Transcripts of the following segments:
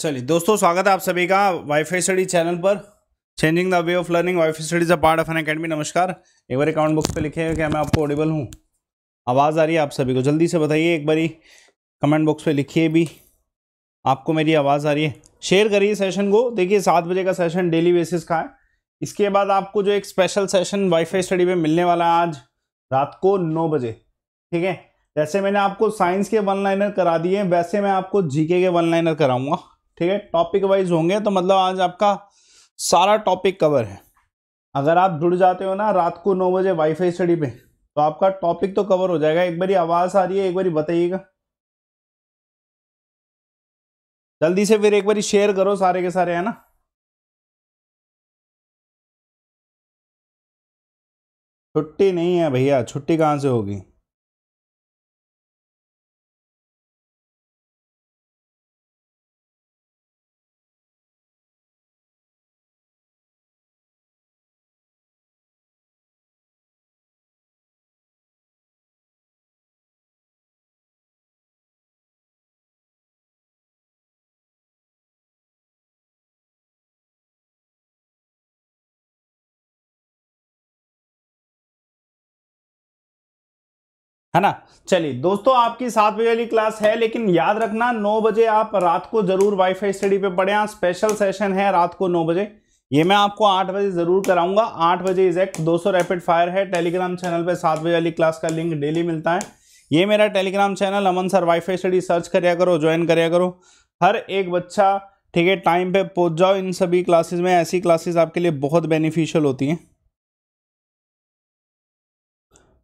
चलिए दोस्तों स्वागत है आप सभी का वाईफाई स्टडी चैनल पर changing the way of learning WiFi studies a part of Unacademy नमस्कार एक बार अकाउंट बुक्स पे लिखे कि मैं आपको ऑडिबल हूँ आवाज़ आ रही है आप सभी को जल्दी से बताइए एक बारी कमेंट बॉक्स पे लिखिए भी आपको मेरी आवाज़ आ रही है शेयर करिए सेशन को देखिए सात बजे का सेशन डेली बेसिस का है इसके बाद आपको जो एक स्पेशल सेशन वाईफाई स्टडी में मिलने वाला है आज रात को नौ बजे ठीक है जैसे मैंने आपको साइंस के वन लाइनर करा दिए वैसे मैं आपको जीके के वन लाइनर कराऊंगा ठीक है टॉपिक वाइज होंगे तो मतलब आज आपका सारा टॉपिक कवर है अगर आप जुड़ जाते हो ना रात को नौ बजे वाईफाई स्टडी पे तो आपका टॉपिक तो कवर हो जाएगा एक बारी आवाज़ आ रही है एक बारी बताइएगा जल्दी से फिर एक बारी शेयर करो सारे के सारे है ना छुट्टी नहीं है भैया छुट्टी कहाँ से होगी है ना चलिए दोस्तों आपकी सात बजे वाली क्लास है लेकिन याद रखना नौ बजे आप रात को जरूर वाईफाई स्टडी पे पढ़े यहाँ स्पेशल सेशन है रात को नौ बजे ये मैं आपको आठ बजे जरूर कराऊंगा आठ बजे एग्जैक्ट दो सौ रैपिड फायर है टेलीग्राम चैनल पे सात बजे वाली क्लास का लिंक डेली मिलता है ये मेरा Telegram channel Aman sir Y study search करया करो ज्वाइन करिया करो हर एक बच्चा ठीक है टाइम पे पहुंच जाओ इन सभी क्लासेज में ऐसी क्लासेज आपके लिए बहुत बेनिफिशियल होती हैं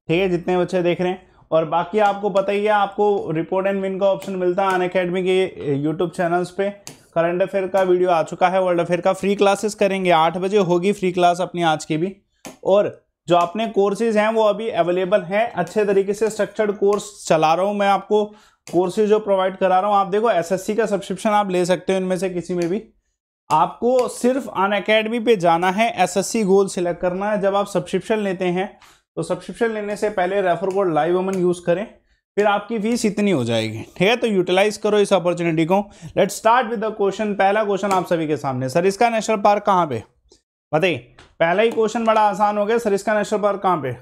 ठीक है जितने बच्चे देख रहे हैं और बाकी आपको पता ही है आपको रिपोर्ट एंड विन का ऑप्शन मिलता है अन अकेडमी के यूट्यूब चैनल्स पे करंट अफेयर का वीडियो आ चुका है वर्ल्ड अफेयर का फ्री क्लासेस करेंगे आठ बजे होगी फ्री क्लास अपनी आज की भी और जो अपने कोर्सेज हैं वो अभी अवेलेबल हैं अच्छे तरीके से स्ट्रक्चर्ड कोर्स चला रहा हूँ मैं आपको कोर्सेज जो प्रोवाइड करा रहा हूँ आप देखो एस का सब्सक्रिप्शन आप ले सकते हो इनमें से किसी में भी आपको सिर्फ अन अकेडमी पे जाना है सी गोल सिलेक्ट करना है जब आप सब्सक्रिप्शन लेते हैं तो सब्सक्रिप्शन लेने से पहले refer code live woman use करें फिर आपकी फीस इतनी हो जाएगी ठीक है तो यूटिलाइज करो इस अपॉर्चुनिटी को let start with the question पहला क्वेश्चन आप सभी के सामने सरिस्का नेशनल पार्क कहाँ पे बताइए पहला ही क्वेश्चन बड़ा आसान हो गया सरिस्का नेशनल पार्क कहाँ पे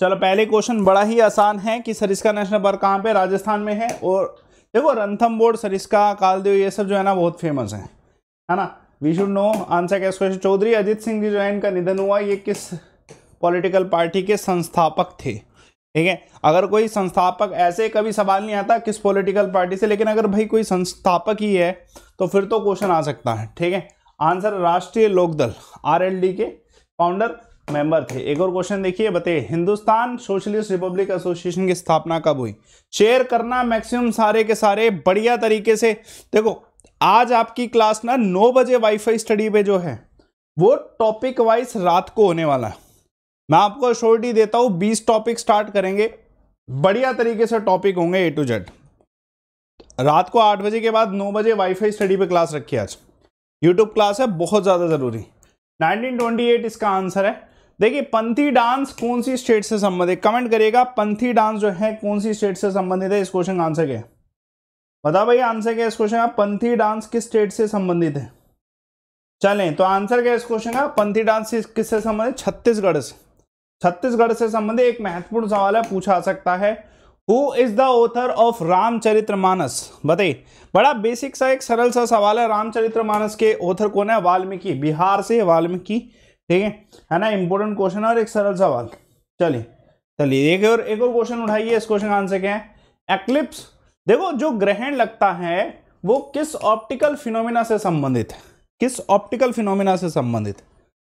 चलो पहले क्वेश्चन बड़ा ही आसान है कि सरिस्का नेशनल पार्क कहाँ पे राजस्थान में है और देखो रंथम बोर्ड सरिस्का कालदेव ये सब जो है ना बहुत फेमस है है ना वी शुड नो आंसर कैस क्वेश्चन चौधरी अजीत सिंह जी जो है इनका निधन हुआ ये किस पॉलिटिकल पार्टी के संस्थापक थे ठीक है अगर कोई संस्थापक ऐसे कभी सवाल नहीं आता किस पॉलिटिकल पार्टी से लेकिन अगर भाई कोई संस्थापक ही है तो फिर तो क्वेश्चन आ सकता है ठीक है आंसर राष्ट्रीय लोकदल आरएलडी के फाउंडर मेंबर थे एक और क्वेश्चन देखिए बताइए हिंदुस्तान सोशलिस्ट रिपब्लिक एसोसिएशन की स्थापना कब हुई शेयर करना मैक्सिमम सारे के सारे बढ़िया तरीके से देखो आज आपकी क्लास ना नौ बजे वाईफाई स्टडी पे जो है वो टॉपिक वाइज रात को होने वाला है मैं आपको श्योरिटी देता हूँ बीस टॉपिक स्टार्ट करेंगे बढ़िया तरीके से टॉपिक होंगे ए टू जेड रात को आठ बजे के बाद नौ बजे वाईफाई स्टडी पे क्लास रखी आज यूट्यूब क्लास है बहुत ज़्यादा ज़रूरी 1928 इसका आंसर है देखिए पंथी डांस कौन सी स्टेट से संबंधित कमेंट करिएगा पंथी डांस जो है कौन सी स्टेट से संबंधित है इस क्वेश्चन का आंसर क्या है बताओ भाई आंसर क्या इस क्वेश्चन का पंथी डांस किस स्टेट से संबंधित है चलें तो आंसर क्या इस क्वेश्चन का पंथी डांस किससे संबंधित छत्तीसगढ़ से छत्तीसगढ़ से संबंधित एक महत्वपूर्ण सवाल है पूछा सकता है who is the author of Ramcharitra Manas बताइए बड़ा बेसिक सा एक सरल सा सवाल है रामचरित्र मानस के ऑथर कौन है वाल्मीकि बिहार से वाल्मीकि ठीक है है ना इंपॉर्टेंट क्वेश्चन है और एक सरल सवाल चलिए चलिए एक और एक और क्वेश्चन उठाइए इस क्वेश्चन का आंसर क्या है एक्लिप्स देखो जो ग्रहण लगता है वो किस ऑप्टिकल फिनोमिना से संबंधित है किस ऑप्टिकल फिनोमिना से संबंधित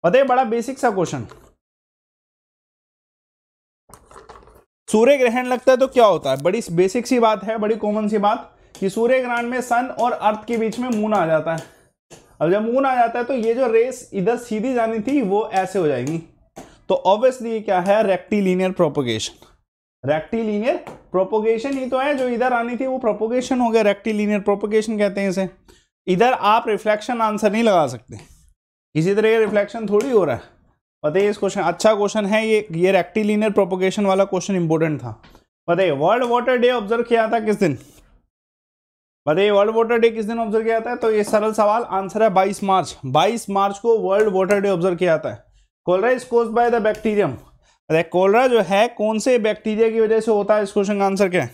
बताइए बड़ा बेसिक सा क्वेश्चन सूर्य ग्रहण लगता है तो क्या होता है बड़ी बेसिक सी बात है बड़ी कॉमन सी बात कि सूर्य ग्रहण में सन और अर्थ के बीच में मून आ जाता है अब जब मून आ जाता है तो ये जो रेस इधर सीधी जानी थी वो ऐसे हो जाएगी तो ऑब्वियसली क्या है रेक्टिलीनियर प्रोपोगेशन रेक्टिलीनियर प्रोपोगेशन ही तो है जो इधर आनी थी वो प्रोपोगेशन हो गया रेक्टिलीनियर प्रोपोगेशन कहते हैं इसे इधर आप रिफ्लेक्शन आंसर नहीं लगा सकते इसी तरह रिफ्लेक्शन थोड़ी हो रहा है पता है इस क्वेश्चन अच्छा क्वेश्चन है ये ये रेक्टिलीनियर प्रोपोगेशन वाला क्वेश्चन इंपॉर्टेंट था पता है वर्ल्ड वाटर डे ऑब्जर्व किया था किस दिन बताइए वर्ल्ड वाटर डे किस दिन ऑब्जर्व किया जाता है तो ये सरल सवाल आंसर है 22 मार्च 22 मार्च को वर्ल्ड वाटर डे ऑब्जर्व किया जाता है cholera is caused by the bacterium अरे कोलरा जो है कौन से बैक्टीरिया की वजह से होता है इस क्वेश्चन का आंसर क्या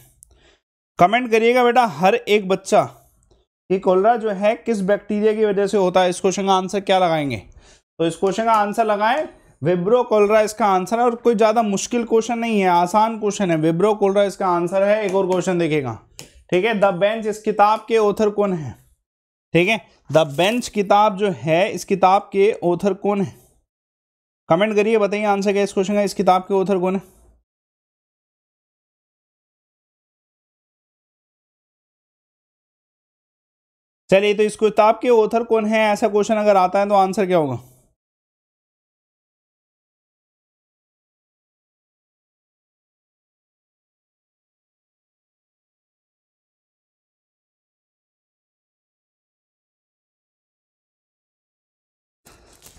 कमेंट करिएगा बेटा हर एक बच्चा कि कोलरा जो है किस बैक्टीरिया की वजह से होता है इस क्वेश्चन का आंसर क्या लगाएंगे तो इस क्वेश्चन का आंसर लगाएं विब्रो कोलरा इसका आंसर है और कोई ज़्यादा मुश्किल क्वेश्चन नहीं है आसान क्वेश्चन है विब्रो कोलरा इसका आंसर है एक और क्वेश्चन देखेगा ठीक है द बेंच इस किताब के ऑथर कौन है ठीक है द बेंच किताब जो है इस किताब के ऑथर कौन है कमेंट करिए बताइए आंसर क्या इस क्वेश्चन का इस किताब के ऑथर कौन है चलिए तो इस किताब के ऑथर कौन है ऐसा क्वेश्चन अगर आता है तो आंसर क्या होगा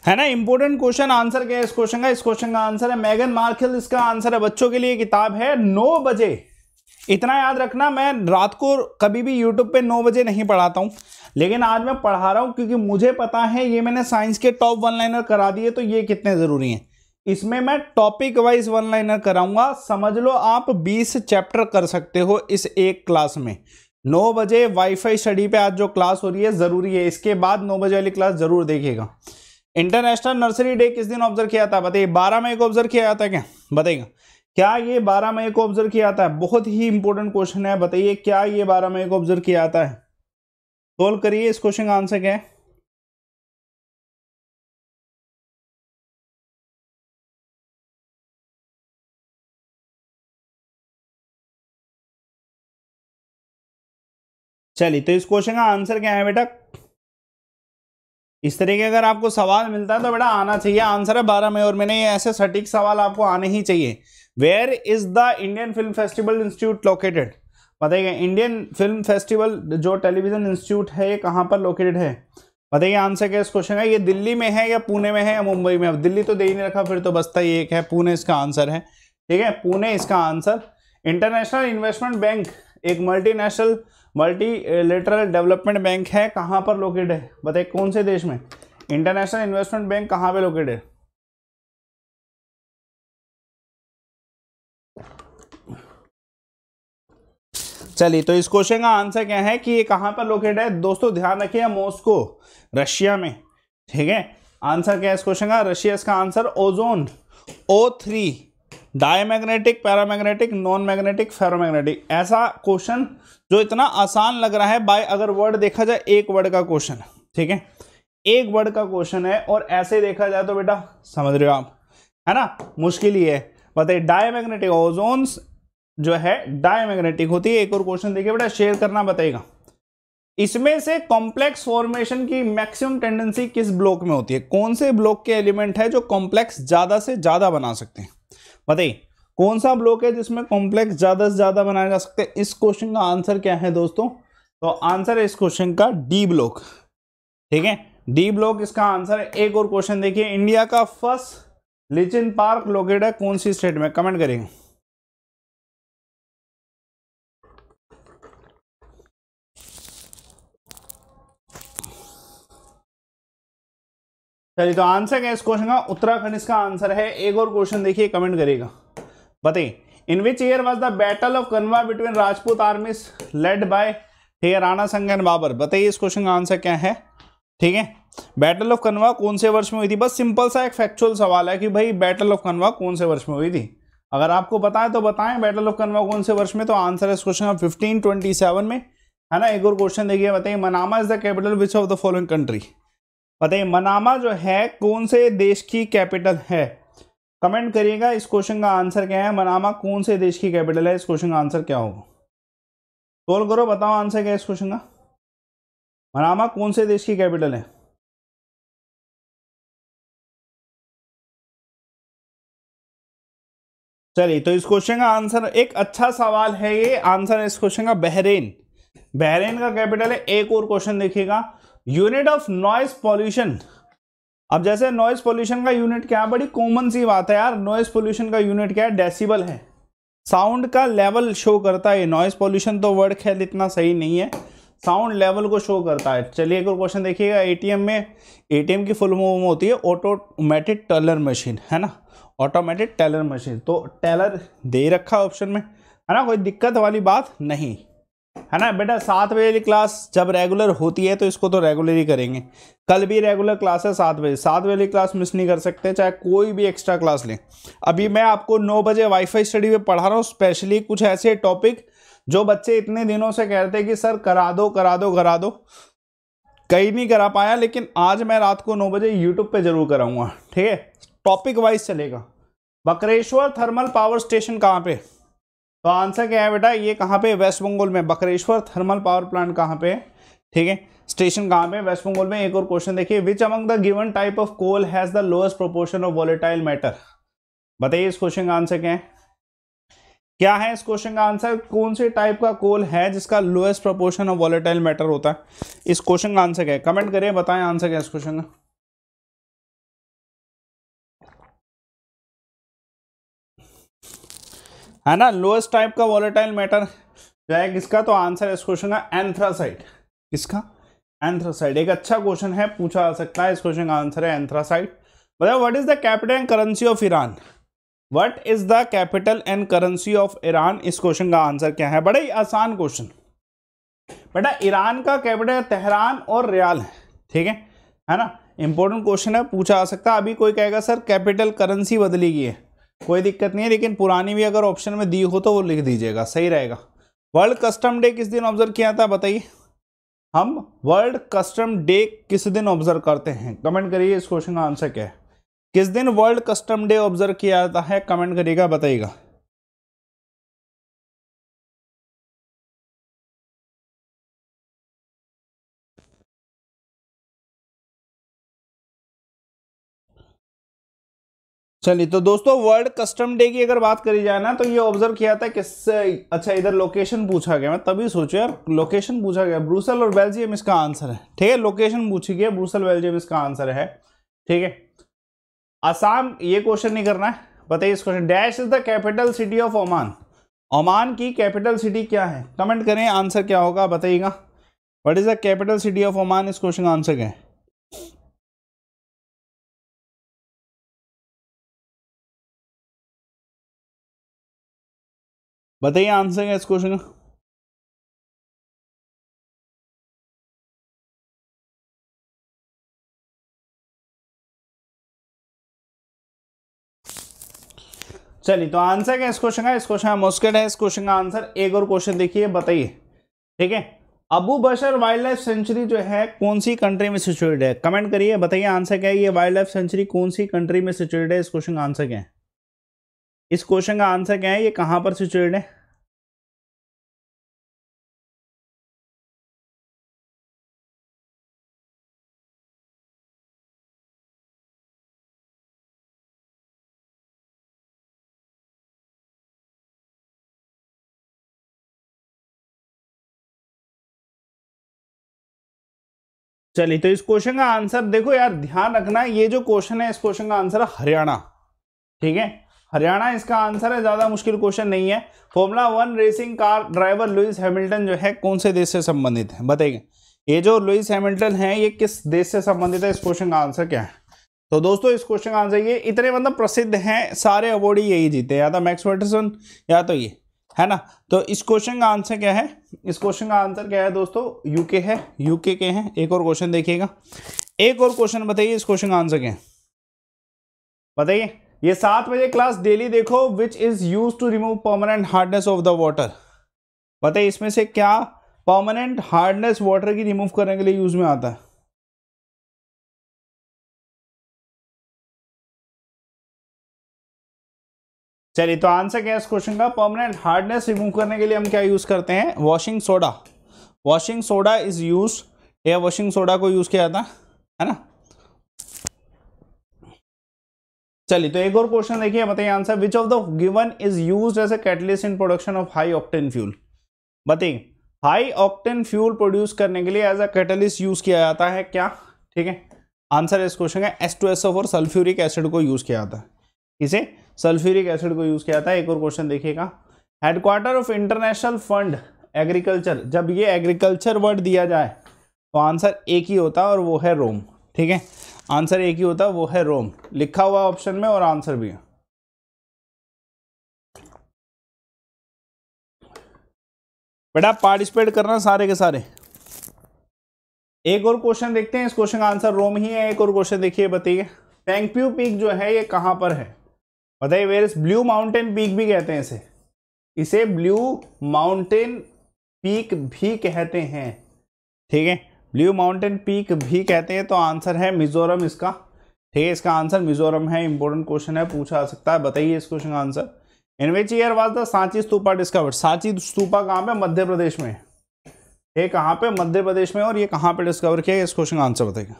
है ना इंपॉर्टेंट क्वेश्चन आंसर क्या है इस क्वेश्चन का इस क्वेश्चन का आंसर है मैगन मार्केल इसका आंसर है बच्चों के लिए किताब है नौ बजे इतना याद रखना मैं रात को कभी भी यूट्यूब पे नौ बजे नहीं पढ़ाता हूँ लेकिन आज मैं पढ़ा रहा हूँ क्योंकि मुझे पता है ये मैंने साइंस के टॉप वन लाइनर करा दिए तो ये कितने ज़रूरी हैं इसमें मैं टॉपिक वाइज वन लाइनर कराऊंगा समझ लो आप 20 चैप्टर कर सकते हो इस एक क्लास में नौ बजे वाईफाई स्टडी पे आज जो क्लास हो रही है ज़रूरी है इसके बाद नौ बजे वाली क्लास ज़रूर देखिएगा इंटरनेशनल नर्सरी डे किस दिन ऑब्जर्व किया जाता है बताइए बारह मई को ऑब्जर्व किया जाता है क्या बताइएगा क्या ये बारह मई को ऑब्जर्व किया जाता है बहुत ही इंपॉर्टेंट क्वेश्चन है बताइए क्या ये बारह मई को ऑब्जर्व किया जाता है सोल्व करिए इस क्वेश्चन का आंसर क्या है चलिए तो इस क्वेश्चन का आंसर क्या है बेटा इस तरीके अगर आपको सवाल मिलता है तो बेटा आना चाहिए आंसर है बारह में और मैंने ये ऐसे सटीक सवाल आपको आने ही चाहिए where is the Indian film festival institute located बताइए इंडियन फिल्म फेस्टिवल जो टेलीविजन इंस्टीट्यूट है ये कहाँ पर लोकेटेड है बताइए आंसर क्या इस क्वेश्चन का ये दिल्ली में है या पुणे में है या मुंबई में अब दिल्ली तो दे ही नहीं रखा फिर तो बसता ही एक है पुणे इसका आंसर है ठीक है पुणे इसका आंसर इंटरनेशनल इन्वेस्टमेंट बैंक एक multinational multi lateral development bank है कहाँ पर लोकेट है बताइए कौन से देश में इंटरनेशनल इन्वेस्टमेंट बैंक कहाँ पे लोकेट है चलिए तो इस क्वेश्चन का आंसर क्या है कि ये कहाँ पर लोकेट है दोस्तों ध्यान रखिए मॉस्को रशिया में ठीक है आंसर क्या है इस क्वेश्चन का रशिया इसका answer ozone O three diamagnetic paramagnetic non magnetic ferromagnetic ऐसा क्वेश्चन जो इतना आसान लग रहा है बाय अगर वर्ड देखा जाए एक वर्ड का क्वेश्चन ठीक है एक वर्ड का क्वेश्चन है और ऐसे देखा जाए तो बेटा समझ रहे हो आप है ना मुश्किल ही है बताइए डायमैग्नेटिक ओजोन्स जो है डायमैग्नेटिक होती है एक और क्वेश्चन देखिए बेटा शेयर करना बताइएगा इसमें से कॉम्प्लेक्स फॉर्मेशन की मैक्सिमम टेंडेंसी किस ब्लॉक में होती है कौन से ब्लॉक के एलिमेंट है जो कॉम्प्लेक्स ज़्यादा से ज़्यादा बना सकते हैं बताइए कौन सा ब्लॉक है जिसमें कॉम्प्लेक्स ज़्यादा से ज़्यादा बनाए जा सकते हैं इस क्वेश्चन का आंसर क्या है दोस्तों तो आंसर है इस क्वेश्चन का डी ब्लॉक ठीक है डी ब्लॉक इसका आंसर है एक और क्वेश्चन देखिए इंडिया का फर्स्ट लिचिन पार्क लोकेट है कौन सी स्टेट में कमेंट करेंगे चलिए तो आंसर क्या इस क्वेश्चन का उत्तराखंड इसका आंसर है एक और क्वेश्चन देखिए कमेंट करेगा बताइए in which year was the battle of Khanwa between Rajput army led by Rana Sanga and Babar बताइए इस क्वेश्चन का आंसर क्या है ठीक है बैटल ऑफ कन्वा कौन से वर्ष में हुई थी बस सिंपल सा एक फैक्चुअल सवाल है कि भाई बैटल ऑफ कन्वा कौन से वर्ष में हुई थी अगर आपको बताएं तो बताएं बैटल ऑफ कन्वा कौन से वर्ष में तो आंसर है इस क्वेश्चन का फिफ्टीन ट्वेंटी सेवन में है ना एक और क्वेश्चन देखिए बताइए Manama is the capital which of the following country बताइए मनामा जो है कौन से देश की कैपिटल है कमेंट करिएगा इस क्वेश्चन का आंसर क्या है मनामा कौन से देश की कैपिटल है इस क्वेश्चन का आंसर क्या होगा सोल्व करो बताओ आंसर क्या है इस क्वेश्चन का मनामा कौन से देश की कैपिटल है चलिए तो इस क्वेश्चन का आंसर एक अच्छा सवाल है ये आंसर है इस क्वेश्चन का बहरेन बहरेन का कैपिटल है एक और क्वेश्चन देखिएगा यूनिट ऑफ नॉइस पॉल्यूशन अब जैसे नॉइस पॉल्यूशन का यूनिट क्या है बड़ी कॉमन सी बात है यार नॉइस पॉल्यूशन का यूनिट क्या है डेसिबल है साउंड का लेवल शो करता है नॉइस पॉल्यूशन तो वर्ड खेल इतना सही नहीं है साउंड लेवल को शो करता है चलिए एक और क्वेश्चन देखिएगा एटीएम में एटीएम की फुल मूव होती है ऑटोमेटिक टेलर मशीन है ना ऑटोमेटिक टेलर मशीन तो टेलर दे रखा ऑप्शन में है ना कोई दिक्कत वाली बात नहीं है ना बेटा सात बजे की क्लास जब रेगुलर होती है तो इसको तो रेगुलर ही करेंगे कल भी रेगुलर क्लास है सात बजे सात बजे क्लास मिस नहीं कर सकते चाहे कोई भी एक्स्ट्रा क्लास लें अभी मैं आपको नौ बजे वाईफाई स्टडी में पढ़ा रहा हूँ स्पेशली कुछ ऐसे टॉपिक जो बच्चे इतने दिनों से कहते हैं कि सर करा दो करा दो करा दो कहीं नहीं करा पाया लेकिन आज मैं रात को नौ बजे यूट्यूब पर जरूर कराऊंगा ठीक है टॉपिक वाइज चलेगा बकरेश्वर थर्मल पावर स्टेशन कहाँ पर तो आंसर क्या है बेटा ये कहाँ पे वेस्ट बंगाल में बकरेश्वर थर्मल पावर प्लांट कहाँ पे ठीक है स्टेशन कहाँ पे वेस्ट बंगाल में एक और क्वेश्चन देखिए which among the given type of coal has the lowest proportion of volatile matter बताइए इस क्वेश्चन का आंसर क्या है क्या है इस क्वेश्चन का आंसर कौन से टाइप का कोल है जिसका lowest proportion of volatile matter होता है इस क्वेश्चन का आंसर क्या है कमेंट करिए बताएं आंसर क्या है इस क्वेश्चन का है ना लोएस्ट टाइप का वॉलेटाइल मैटर जो है किसका तो आंसर इस क्वेश्चन का एंथ्रासाइट किसका एंथ्रासाइट एक अच्छा क्वेश्चन है पूछा जा सकता है इस क्वेश्चन का आंसर है एंथ्रासाइट बताओ what is the capital and currency of Iran what is the capital and currency of Iran इस क्वेश्चन का आंसर क्या है बड़ा ही आसान क्वेश्चन बेटा ईरान का कैपिटल तेहरान और रियाल है ठीक है है ना इंपॉर्टेंट क्वेश्चन है पूछा जा सकता है अभी कोई कहेगा सर कैपिटल करेंसी बदली गई है कोई दिक्कत नहीं है लेकिन पुरानी भी अगर ऑप्शन में दी हो तो वो लिख दीजिएगा सही रहेगा वर्ल्ड कस्टम डे किस दिन ऑब्जर्व किया था बताइए हम वर्ल्ड कस्टम डे किस दिन ऑब्जर्व करते हैं कमेंट करिए इस क्वेश्चन का आंसर क्या है किस दिन वर्ल्ड कस्टम डे ऑब्जर्व किया जाता है कमेंट करिएगा बताइएगा चलिए तो दोस्तों वर्ल्ड कस्टम डे की अगर बात करी जाए ना तो ये ऑब्जर्व किया था किससे अच्छा इधर लोकेशन पूछा गया मैं तभी सोचू यार लोकेशन पूछा गया ब्रूसल और बेल्जियम इसका आंसर है ठीक है लोकेशन पूछी गई ब्रूसल बेल्जियम इसका आंसर है ठीक है आसाम ये क्वेश्चन नहीं करना है बताइए इस question dash is the capital city of Oman Oman की कैपिटल सिटी क्या है कमेंट करें आंसर क्या होगा बताइएगा what is the capital city of Oman इस क्वेश्चन का आंसर क्या है बताइए आंसर है इस क्वेश्चन का चलिए तो आंसर क्या इस क्वेश्चन का इस क्वेश्चन का मुस्किट है इस क्वेश्चन का आंसर एक और क्वेश्चन देखिए बताइए ठीक है Abu Bashar wild life sanctuary जो है कौन सी कंट्री में सिचुएटेड है कमेंट करिए बताइए आंसर क्या है ये वाइल्ड लाइफ सेंचुरी कौन सी कंट्री में सिचुएटेड है इस क्वेश्चन का आंसर क्या है इस क्वेश्चन का आंसर क्या है ये कहां पर सिचुएटेड है चलिए तो इस क्वेश्चन का आंसर देखो यार ध्यान रखना ये जो क्वेश्चन है इस क्वेश्चन का आंसर है हरियाणा ठीक है हरियाणा इसका आंसर है ज़्यादा मुश्किल क्वेश्चन नहीं है formula one racing car driver Lewis Hamilton जो है कौन से देश से संबंधित है बताइए ये जो लुइस हैमिल्टन है ये किस देश से संबंधित है इस क्वेश्चन का आंसर क्या है तो दोस्तों इस क्वेश्चन का आंसर ये इतने मतलब प्रसिद्ध हैं सारे अवार्ड ही यही जीते या तो मैक्स वर्टरसन या तो ये है ना तो इस क्वेश्चन का आंसर क्या है इस क्वेश्चन का आंसर क्या है दोस्तों यूके है यूके के हैं एक और क्वेश्चन देखिएगा एक और क्वेश्चन बताइए इस क्वेश्चन का आंसर क्या है बताइए ये सात बजे क्लास डेली देखो which is use to remove permanent hardness of the water बताइए इसमें से क्या परमानेंट हार्डनेस वाटर की रिमूव करने के लिए यूज में आता है चलिए तो आंसर क्या है इस क्वेश्चन का परमानेंट हार्डनेस रिमूव करने के लिए हम क्या यूज करते हैं washing soda washing soda is use या वॉशिंग सोडा को यूज किया जाता है ना चलिए तो एक और क्वेश्चन देखिए बताइए answer which of the given is used as a catalyst in production of high octane fuel बताइए हाई ऑक्टेन फ्यूल प्रोड्यूस करने के लिए एज अ कैटलिस्ट यूज किया जाता है क्या ठीक है आंसर इस क्वेश्चन का S two S O four sulphuric acid को यूज किया जाता है इसे सल्फ्यूरिक एसिड को यूज किया जाता है एक और क्वेश्चन देखिएगा headquarter of international fund agriculture जब ये एग्रीकल्चर वर्ड दिया जाए तो आंसर एक ही होता है और वो है रोम ठीक है आंसर एक ही होता वो है रोम लिखा हुआ ऑप्शन में और आंसर भी है बेटा पार्टिसिपेट करना सारे के सारे एक और क्वेश्चन देखते हैं इस क्वेश्चन का आंसर रोम ही है एक और क्वेश्चन देखिए बताइए पेंक्यू पीक जो है ये कहां पर है बताइए वेर इस ब्लू माउंटेन पीक भी कहते हैं इसे इसे ब्लू माउंटेन पीक भी कहते हैं ठीक है ब्लू माउंटेन पीक भी कहते हैं तो आंसर है मिजोरम इसका ठीक है इसका आंसर मिजोरम है इंपॉर्टेंट क्वेश्चन है पूछा जा सकता है बताइए इस क्वेश्चन का answer in which year was the Sanchi stupa discovered Sanchi stupa कहाँ पे मध्य प्रदेश में ये कहाँ पे मध्य प्रदेश में और ये कहाँ पे डिस्कवर किया इस क्वेश्चन का आंसर बताइए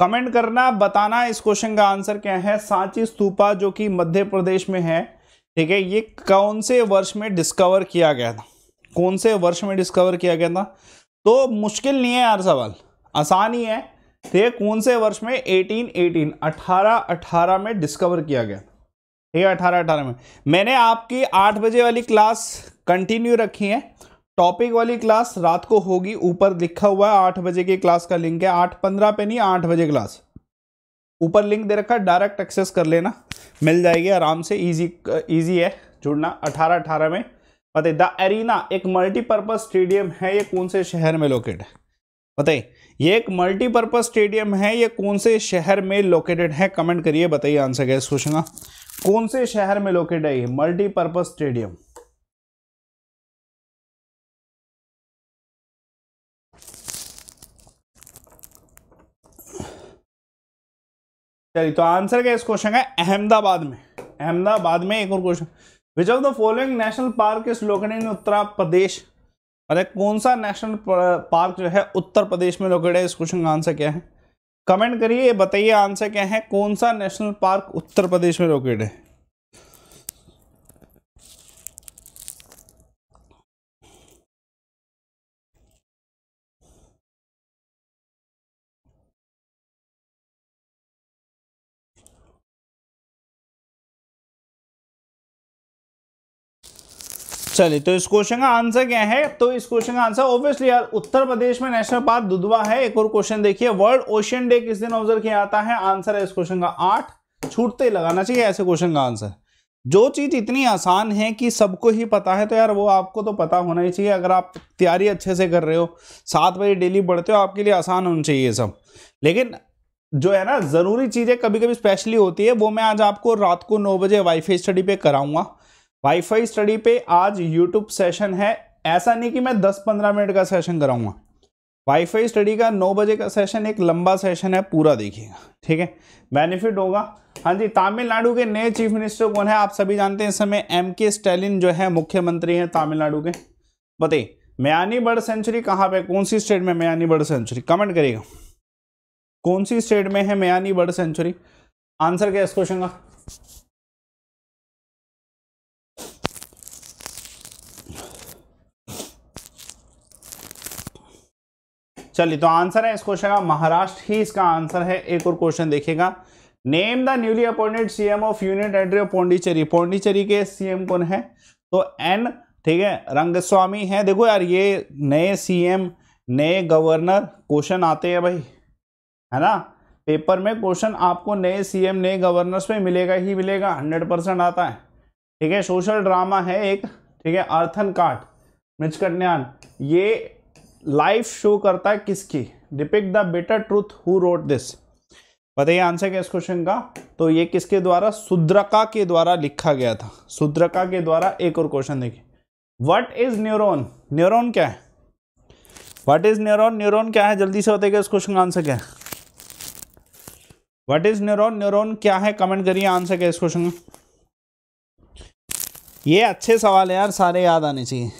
कमेंट करना बताना इस क्वेश्चन का आंसर क्या है सांची स्तूपा जो कि मध्य प्रदेश में है ठीक है ये कौन से वर्ष में डिस्कवर किया गया था कौन से वर्ष में डिस्कवर किया गया था तो मुश्किल नहीं है यार सवाल आसान ही है ठीक है कौन से वर्ष में 1818 अठारह 18 में डिस्कवर किया गया ठीक है अठारह अठारह में मैंने आपकी आठ बजे वाली क्लास कंटिन्यू रखी है टॉपिक वाली क्लास रात को होगी ऊपर लिखा हुआ है आठ बजे की क्लास का लिंक है आठ पंद्रह पे नहीं आठ बजे क्लास ऊपर लिंक दे रखा है डायरेक्ट एक्सेस कर लेना मिल जाएगी आराम से इजी इजी है जुड़ना अठारह अठारह में बताइए द एरिना एक मल्टीपर्पज स्टेडियम है ये कौन से शहर में लोकेट है बताइए ये एक मल्टीपर्पज स्टेडियम है ये कौन से शहर में लोकेटेड है कमेंट करिए बताइए आंसर क्या इस क्वेश्चन का कौन से शहर में लोकेट है ये मल्टीपर्पज स्टेडियम चलिए तो आंसर क्या इस क्वेश्चन का अहमदाबाद में अहमदाबाद में एक और question which of the following national park is located in Uttar Pradesh अरे कौन सा नेशनल पार्क जो है उत्तर प्रदेश में लोकेटेड है इस क्वेश्चन का आंसर क्या है कमेंट करिए बताइए आंसर क्या है कौन सा नेशनल पार्क उत्तर प्रदेश में लोकेटेड है चलिए तो इस क्वेश्चन का आंसर क्या है तो इस क्वेश्चन का आंसर ऑब्वियसली यार उत्तर प्रदेश में नेशनल पार्क दुधवा है एक और क्वेश्चन देखिए वर्ल्ड ओशियन डे किस दिन ऑब्जर्व किया जाता है आंसर है इस क्वेश्चन का आठ छूटते ही लगाना चाहिए ऐसे क्वेश्चन का आंसर जो चीज़ इतनी आसान है कि सबको ही पता है तो यार वो आपको तो पता होना ही चाहिए अगर आप तैयारी अच्छे से कर रहे हो सात बजे डेली बढ़ते हो आपके लिए आसान होना चाहिए सब लेकिन जो है ना ज़रूरी चीज़ें कभी कभी स्पेशली होती है वो मैं आज आपको रात को नौ बजे वाईफाई स्टडी पे कराऊंगा वाईफाई स्टडी पे आज यूट्यूब सेशन है ऐसा नहीं कि मैं 10-15 मिनट का सेशन कराऊंगा वाईफाई स्टडी का 9 बजे का सेशन एक लंबा सेशन है पूरा देखिएगा ठीक है बेनिफिट होगा हाँ जी तमिलनाडु के नए चीफ मिनिस्टर कौन है आप सभी जानते हैं इस समय एम के स्टैलिन जो है मुख्यमंत्री हैं तमिलनाडु के बताइए मयानी बर्ड सेंचुरी कहाँ पे कौन सी स्टेट में मयानी बर्ड सेंचुरी कमेंट करिएगा कौन सी स्टेट में है मयानी बर्ड सेंचुरी आंसर क्या इस क्वेश्चन का चलिए तो आंसर है इस क्वेश्चन का महाराष्ट्र ही इसका आंसर है एक और क्वेश्चन देखिएगा name the newly appointed CM of union territory of Pondicherry Pondicherry के एम कौन है तो एन ठीक है रंगस्वामी है देखो यार ये नए एम नए गवर्नर क्वेश्चन आते हैं भाई है ना पेपर में क्वेश्चन आपको नए सीएम नए गवर्नर्स पे मिलेगा ही मिलेगा हंड्रेड परसेंट आता है ठीक है सोशल ड्रामा है एक ठीक है अर्थन काट मिच कन्यान ये लाइफ शो करता है किसकी depict the better truth who wrote this बताइए आंसर क्या इस क्वेश्चन का तो ये किसके द्वारा सुद्रका के द्वारा लिखा गया था सुद्रका के द्वारा एक और क्वेश्चन देखिए व्हाट इज न्यूरोन न्यूरोन क्या है व्हाट इज न्यूरोन न्यूरोन क्या है जल्दी से बताइएगा इस क्वेश्चन का आंसर क्या है व्हाट इज न्यूरोन न्यूरोन क्या है कमेंट करिए आंसर क्या इस क्वेश्चन का ये अच्छे सवाल है यार सारे याद आने चाहिए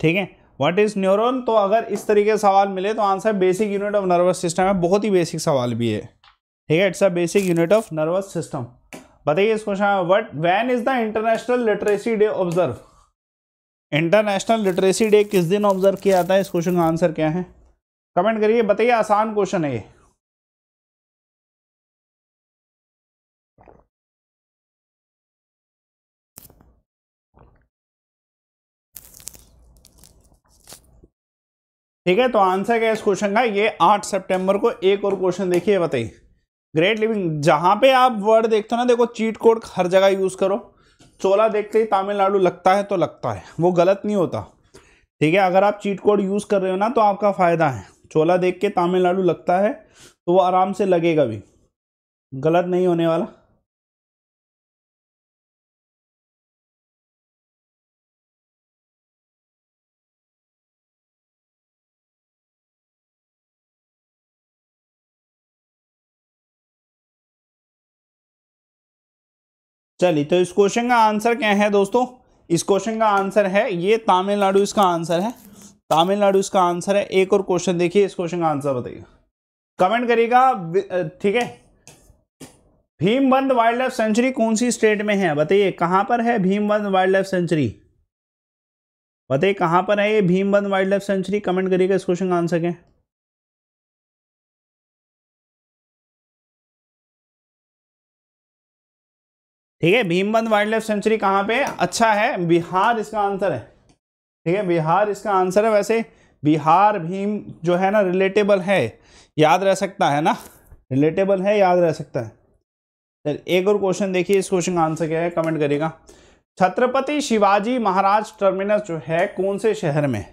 ठीक है व्हाट इज न्यूरॉन तो अगर इस तरीके के सवाल मिले तो answer basic unit of nervous system है बहुत ही बेसिक सवाल भी है ठीक है it's a basic unit of nervous system बताइए इस क्वेश्चन में what when is the international literacy day observe international literacy day किस दिन ऑब्जर्व किया जाता है इस क्वेश्चन का आंसर क्या है कमेंट करिए बताइए आसान क्वेश्चन है ये ठीक है तो आंसर क्या इस क्वेश्चन का ये आठ सितंबर को एक और क्वेश्चन देखिए बताइए ग्रेट लिविंग जहाँ पे आप वर्ड देखते हो ना देखो चीट कोड हर जगह यूज़ करो चोला देखते ही तमिलनाडु लगता है तो लगता है वो गलत नहीं होता ठीक है अगर आप चीट कोड यूज़ कर रहे हो ना तो आपका फ़ायदा है चोला देख के तमिलनाडु लगता है तो वो आराम से लगेगा भी गलत नहीं होने वाला चलिए तो इस क्वेश्चन का आंसर क्या है दोस्तों इस क्वेश्चन का आंसर है ये तमिलनाडु इसका आंसर है तमिलनाडु इसका आंसर है एक और क्वेश्चन देखिए इस क्वेश्चन का आंसर बताइए कमेंट करिएगा ठीक है भीमबंद वाइल्ड लाइफ सेंचुरी कौन सी स्टेट में है बताइए कहां पर है भीमबंद वाइल्ड लाइफ सेंचुरी बताइए कहां पर है ये Bhimbandh wild life sanctuary comment करिएगा इस क्वेश्चन का आंसर क्या ठीक है भीमबंद वाइल्ड लाइफ सेंचुरी कहाँ पे अच्छा है बिहार इसका आंसर है ठीक है बिहार इसका आंसर है वैसे बिहार भीम जो है ना रिलेटेबल है याद रह सकता है ना रिलेटेबल है याद रह सकता है सर एक और क्वेश्चन देखिए इस क्वेश्चन का आंसर क्या है कमेंट करिएगा छत्रपति शिवाजी महाराज टर्मिनस जो है कौन से शहर में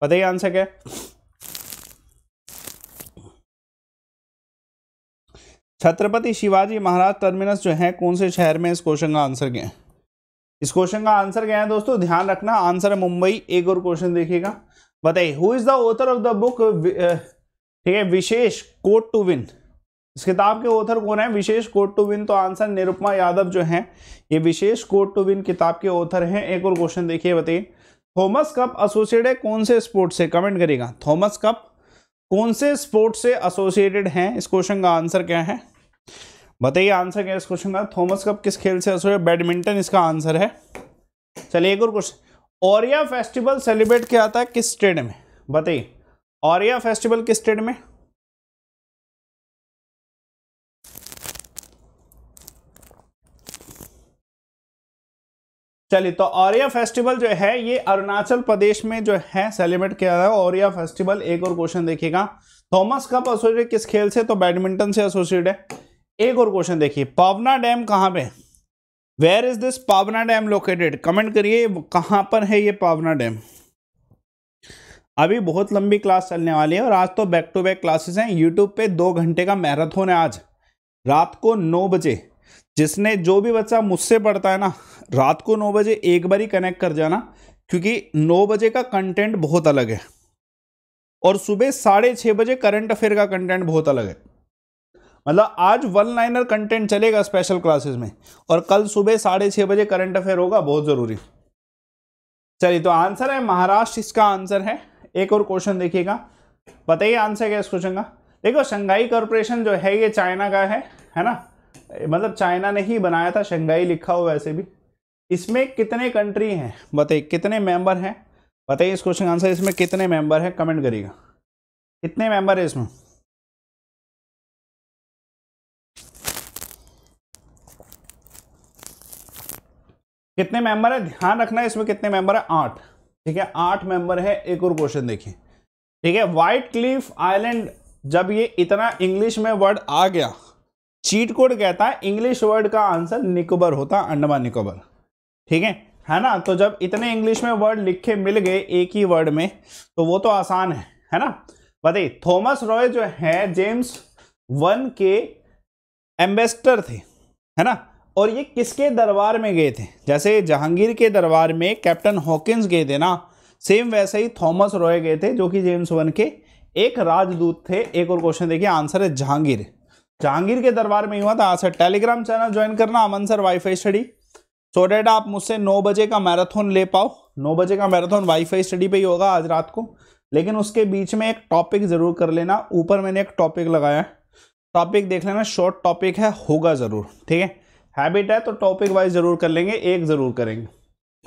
पता ही आंसर क्या है छत्रपति शिवाजी महाराज टर्मिनस जो है कौन से शहर में इस क्वेश्चन का आंसर क्या है इस क्वेश्चन का आंसर क्या है दोस्तों ध्यान रखना आंसर है मुंबई एक और क्वेश्चन देखिएगा बताइए who is the author of the book ठीक है विशेष कोट टू विन इस किताब के ऑथर कौन है विशेष कोट टू विन तो आंसर निरुपमा यादव जो है ये विशेष कोट टू विन किताब के ऑथर हैं एक और क्वेश्चन देखिए बताइए थॉमस कप एसोसिएटेड है कौन से स्पोर्ट से कमेंट करेगा थॉमस कप कौन से स्पोर्ट से एसोसिएटेड हैं इस क्वेश्चन का आंसर क्या है बताइए आंसर क्या इस क्वेश्चन का थॉमस कप किस खेल से असर बैडमिंटन इसका आंसर है चलिए एक और क्वेश्चन ओरिया फेस्टिवल सेलिब्रेट किया जाता है किस स्टेट में बताइए ओरिया फेस्टिवल किस स्टेट में चलिए तो ओरिया फेस्टिवल जो है ये अरुणाचल प्रदेश में जो है सेलिब्रेट किया जाता है ओरिया फेस्टिवल एक और क्वेश्चन देखिएगा थॉमस कप एसोसिएट किस खेल से तो बैडमिंटन से एसोसिएट है एक और क्वेश्चन देखिए पावना डैम कहाँ पे where is this Pavana dam located comment करिए कहाँ पर है ये पावना डैम अभी बहुत लंबी क्लास चलने वाली है और आज तो बैक टू बैक क्लासेस हैं यूट्यूब पे दो घंटे का मैराथन है आज रात को नौ बजे जिसने जो भी बच्चा मुझसे पढ़ता है ना रात को नौ बजे एक बार ही कनेक्ट कर जाना क्योंकि नौ बजे का कंटेंट बहुत अलग है और सुबह साढ़े छः बजे करंट अफेयर का कंटेंट बहुत अलग है मतलब आज वन लाइनर कंटेंट चलेगा स्पेशल क्लासेस में और कल सुबह साढ़े छः बजे करंट अफेयर होगा बहुत ज़रूरी चलिए तो आंसर है महाराष्ट्र इसका आंसर है एक और क्वेश्चन देखिएगा बताइए आंसर क्या इस क्वेश्चन का देखो शंघाई कॉरपोरेशन जो है ये चाइना का है है ना मतलब चाइना ने ही बनाया था शंघाई लिखा हो वैसे भी इसमें कितने कंट्री हैं बताइए कितने मेंबर हैं बताइए इस क्वेश्चन का आंसर इसमें कितने मेंबर हैं कमेंट करिएगा कितने मेंबर है इसमें कितने मेंबर है ध्यान रखना है इसमें कितने मेंबर है आठ ठीक है आठ मेंबर है एक और क्वेश्चन देखिए ठीक है व्हाइट क्लिफ आइलैंड जब ये इतना इंग्लिश में वर्ड आ गया चीट कोड कहता है इंग्लिश वर्ड का आंसर निकोबर होता है अंडमान निकोबर ठीक है है ना तो जब इतने इंग्लिश में वर्ड लिखे मिल गए एक ही वर्ड में तो वो तो आसान है है ना बताइए थॉमस रॉय जो है जेम्स वन के एम्बेसडर थे है ना और ये किसके दरबार में गए थे जैसे जहांगीर के दरबार में कैप्टन हॉकिंस गए थे ना सेम वैसे ही थॉमस रॉय गए थे जो कि जेम्स वन के एक राजदूत थे एक और क्वेश्चन देखिए आंसर है जहांगीर जहांगीर के दरबार में हुआ था आंसर टेलीग्राम चैनल ज्वाइन करना Aman sir wifi study so that आप मुझसे नौ बजे का मैराथन ले पाओ नौ बजे का मैराथन वाईफाई स्टडी पे ही होगा आज रात को लेकिन उसके बीच में एक टॉपिक ज़रूर कर लेना ऊपर मैंने एक टॉपिक लगाया टॉपिक देख लेना शॉर्ट टॉपिक है होगा ज़रूर ठीक है हैबिट है तो टॉपिक वाइज जरूर कर लेंगे एक जरूर करेंगे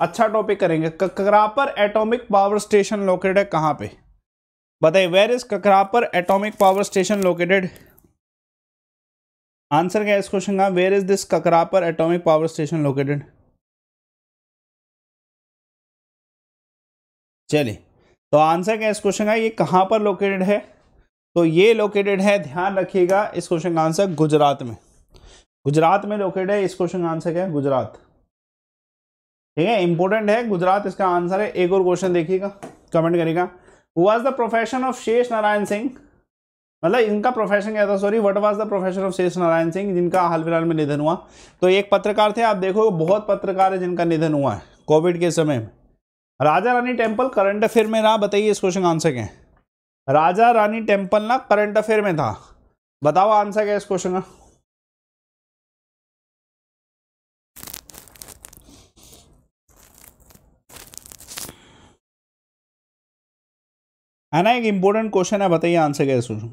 अच्छा टॉपिक करेंगे Kakrapar atomic power station located है कहाँ पे बताइए where is Kakrapar atomic power station located answer क्या है इस क्वेश्चन का where is this Kakrapar atomic power station located चलिए तो आंसर क्या है इस क्वेश्चन का ये कहाँ पर लोकेटेड है तो ये लोकेटेड है ध्यान रखिएगा इस क्वेश्चन का आंसर गुजरात में गुजरात में लोकेट है इस क्वेश्चन का आंसर क्या है गुजरात ठीक है इंपॉर्टेंट है गुजरात इसका आंसर है एक और क्वेश्चन देखिएगा कमेंट करिएगा was the profession of Shesh Narayan Singh मतलब इनका प्रोफेशन क्या था sorry what was the profession of Shesh Narayan Singh जिनका हाल फिलहाल में निधन हुआ तो एक पत्रकार थे आप देखो बहुत पत्रकार है जिनका निधन हुआ है कोविड के समय में Raja Rani temple current affair में रहा बताइए इस क्वेश्चन का आंसर क्या राजा रानी टेम्पल ना करंट अफेयर में था बताओ आंसर क्या है इस क्वेश्चन का है ना एक इंपॉर्टेंट क्वेश्चन है बताइए आंसर कैसे सोचू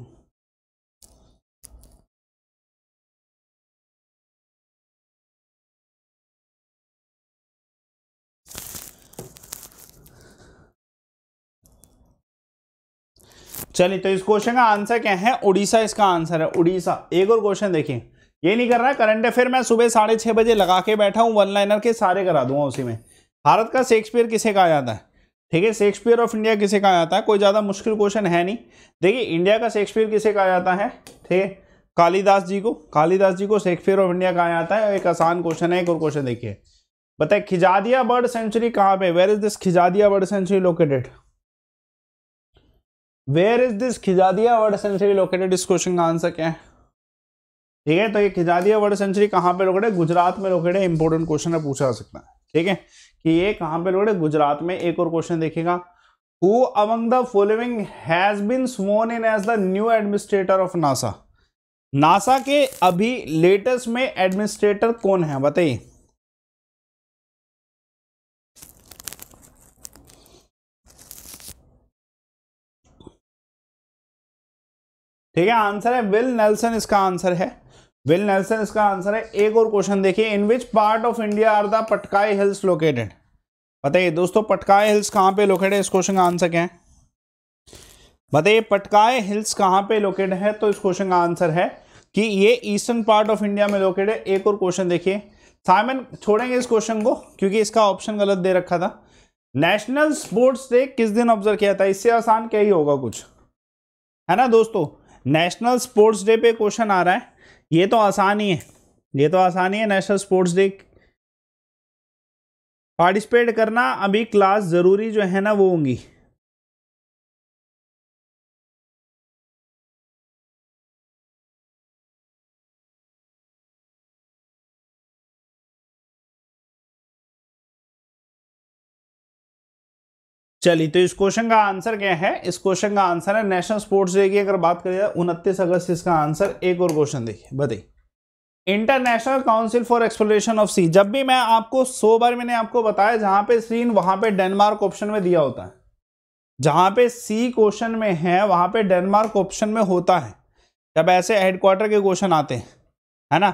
चलिए तो इस क्वेश्चन का आंसर क्या है उड़ीसा इसका आंसर है उड़ीसा एक और क्वेश्चन देखिए ये नहीं कर रहा है करंट अफेयर मैं सुबह साढ़े छह बजे लगा के बैठा हूं वन लाइनर के सारे करा दूंगा उसी में भारत का शेक्सपियर किसे कहा जाता है ठीक है शेक्सपियर ऑफ इंडिया किसे कहा जाता है कोई ज़्यादा मुश्किल क्वेश्चन है नहीं देखिए इंडिया का शेक्सपियर किसे कहा जाता है ठीक है कालिदास जी को कालिदास जी को शेक्सपियर ऑफ इंडिया कहा जाता है एक आसान क्वेश्चन है एक और क्वेश्चन देखिए बताए खिजादिया बर्ड सेंचुरी कहाँ पे where is this Khijadiya bird sanctuary located where is this Khijadiya bird sanctuary located इस क्वेश्चन का आंसर क्या है ठीक है तो ये खिजादिया वर्ड सेंचुरी कहाँ पे लोकेटेड गुजरात में लोकेटेड इंपॉर्टेंट क्वेश्चन है पूछा जा सकता है ठीक है कि ये कहां पे लोड है गुजरात में एक और क्वेश्चन देखेगा who among the following has been sworn in as the new administrator of NASA NASA के अभी लेटेस्ट में एडमिनिस्ट्रेटर कौन है बताइए ठीक है आंसर है विल नेल्सन इसका आंसर है विल नेल्सन इसका आंसर है एक और क्वेश्चन देखिए in which part of India are the Patkai hills located बताइए दोस्तों पटकाई हिल्स कहाँ पे लोकेटेड इस क्वेश्चन का आंसर क्या है बताइए पटकाई हिल्स कहाँ पे लोकेटेड है तो इस क्वेश्चन का आंसर है कि ये ईस्टर्न पार्ट ऑफ इंडिया में लोकेटेड है एक और क्वेश्चन देखिए साइमन छोड़ेंगे इस क्वेश्चन को क्योंकि इसका ऑप्शन गलत दे रखा था नेशनल स्पोर्ट्स डे किस दिन ऑब्जर्व किया था इससे आसान क्या ही होगा कुछ है ना दोस्तों नेशनल स्पोर्ट्स डे पे क्वेश्चन आ रहा है ये तो आसान ही है ये तो आसान ही है नेशनल स्पोर्ट्स डे पार्टिसिपेट करना अभी क्लास ज़रूरी जो है ना वो होंगी चलिए तो इस क्वेश्चन का आंसर क्या है इस क्वेश्चन का आंसर है नेशनल स्पोर्ट्स डे की अगर बात करें तो उनतीस अगस्त इसका आंसर एक और क्वेश्चन देखिए बताइए international council for exploration of sea जब भी मैं आपको सो बार मैंने आपको बताया जहां पे सीन वहां पे डेनमार्क ऑप्शन में दिया होता है जहां पे सी क्वेश्चन में है वहां पे डेनमार्क ऑप्शन में होता है जब ऐसे हेडक्वार्टर के क्वेश्चन आते हैं है ना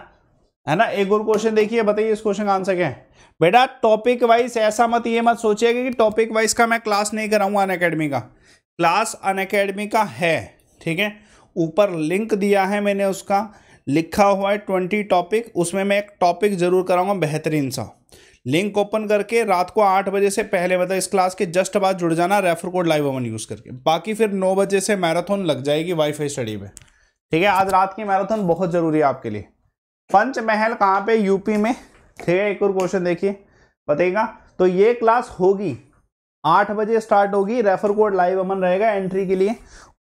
है ना एक और क्वेश्चन देखिए बताइए इस क्वेश्चन का आंसर क्या है बेटा टॉपिक वाइज ऐसा मत ये मत सोचिएगा कि टॉपिक वाइज का मैं क्लास नहीं कराऊंगा अन अकेडमी का क्लास अन अकेडमी का है ठीक है ऊपर लिंक दिया है मैंने उसका लिखा हुआ है ट्वेंटी टॉपिक उसमें मैं एक टॉपिक ज़रूर कराऊंगा बेहतरीन सा लिंक ओपन करके रात को आठ बजे से पहले मतलब इस क्लास के जस्ट बाद जुड़ जाना रेफर कोड लाइव ओवन यूज़ करके बाकी फिर नौ बजे से मैराथन लग जाएगी वाईफाई स्टडी में ठीक है आज रात की मैराथन बहुत ज़रूरी है आपके लिए पंचमहल कहाँ पे यूपी में ठीक है एक और क्वेश्चन देखिए बताइएगा तो ये क्लास होगी आठ बजे स्टार्ट होगी रेफर कोड लाइव अमन रहेगा एंट्री के लिए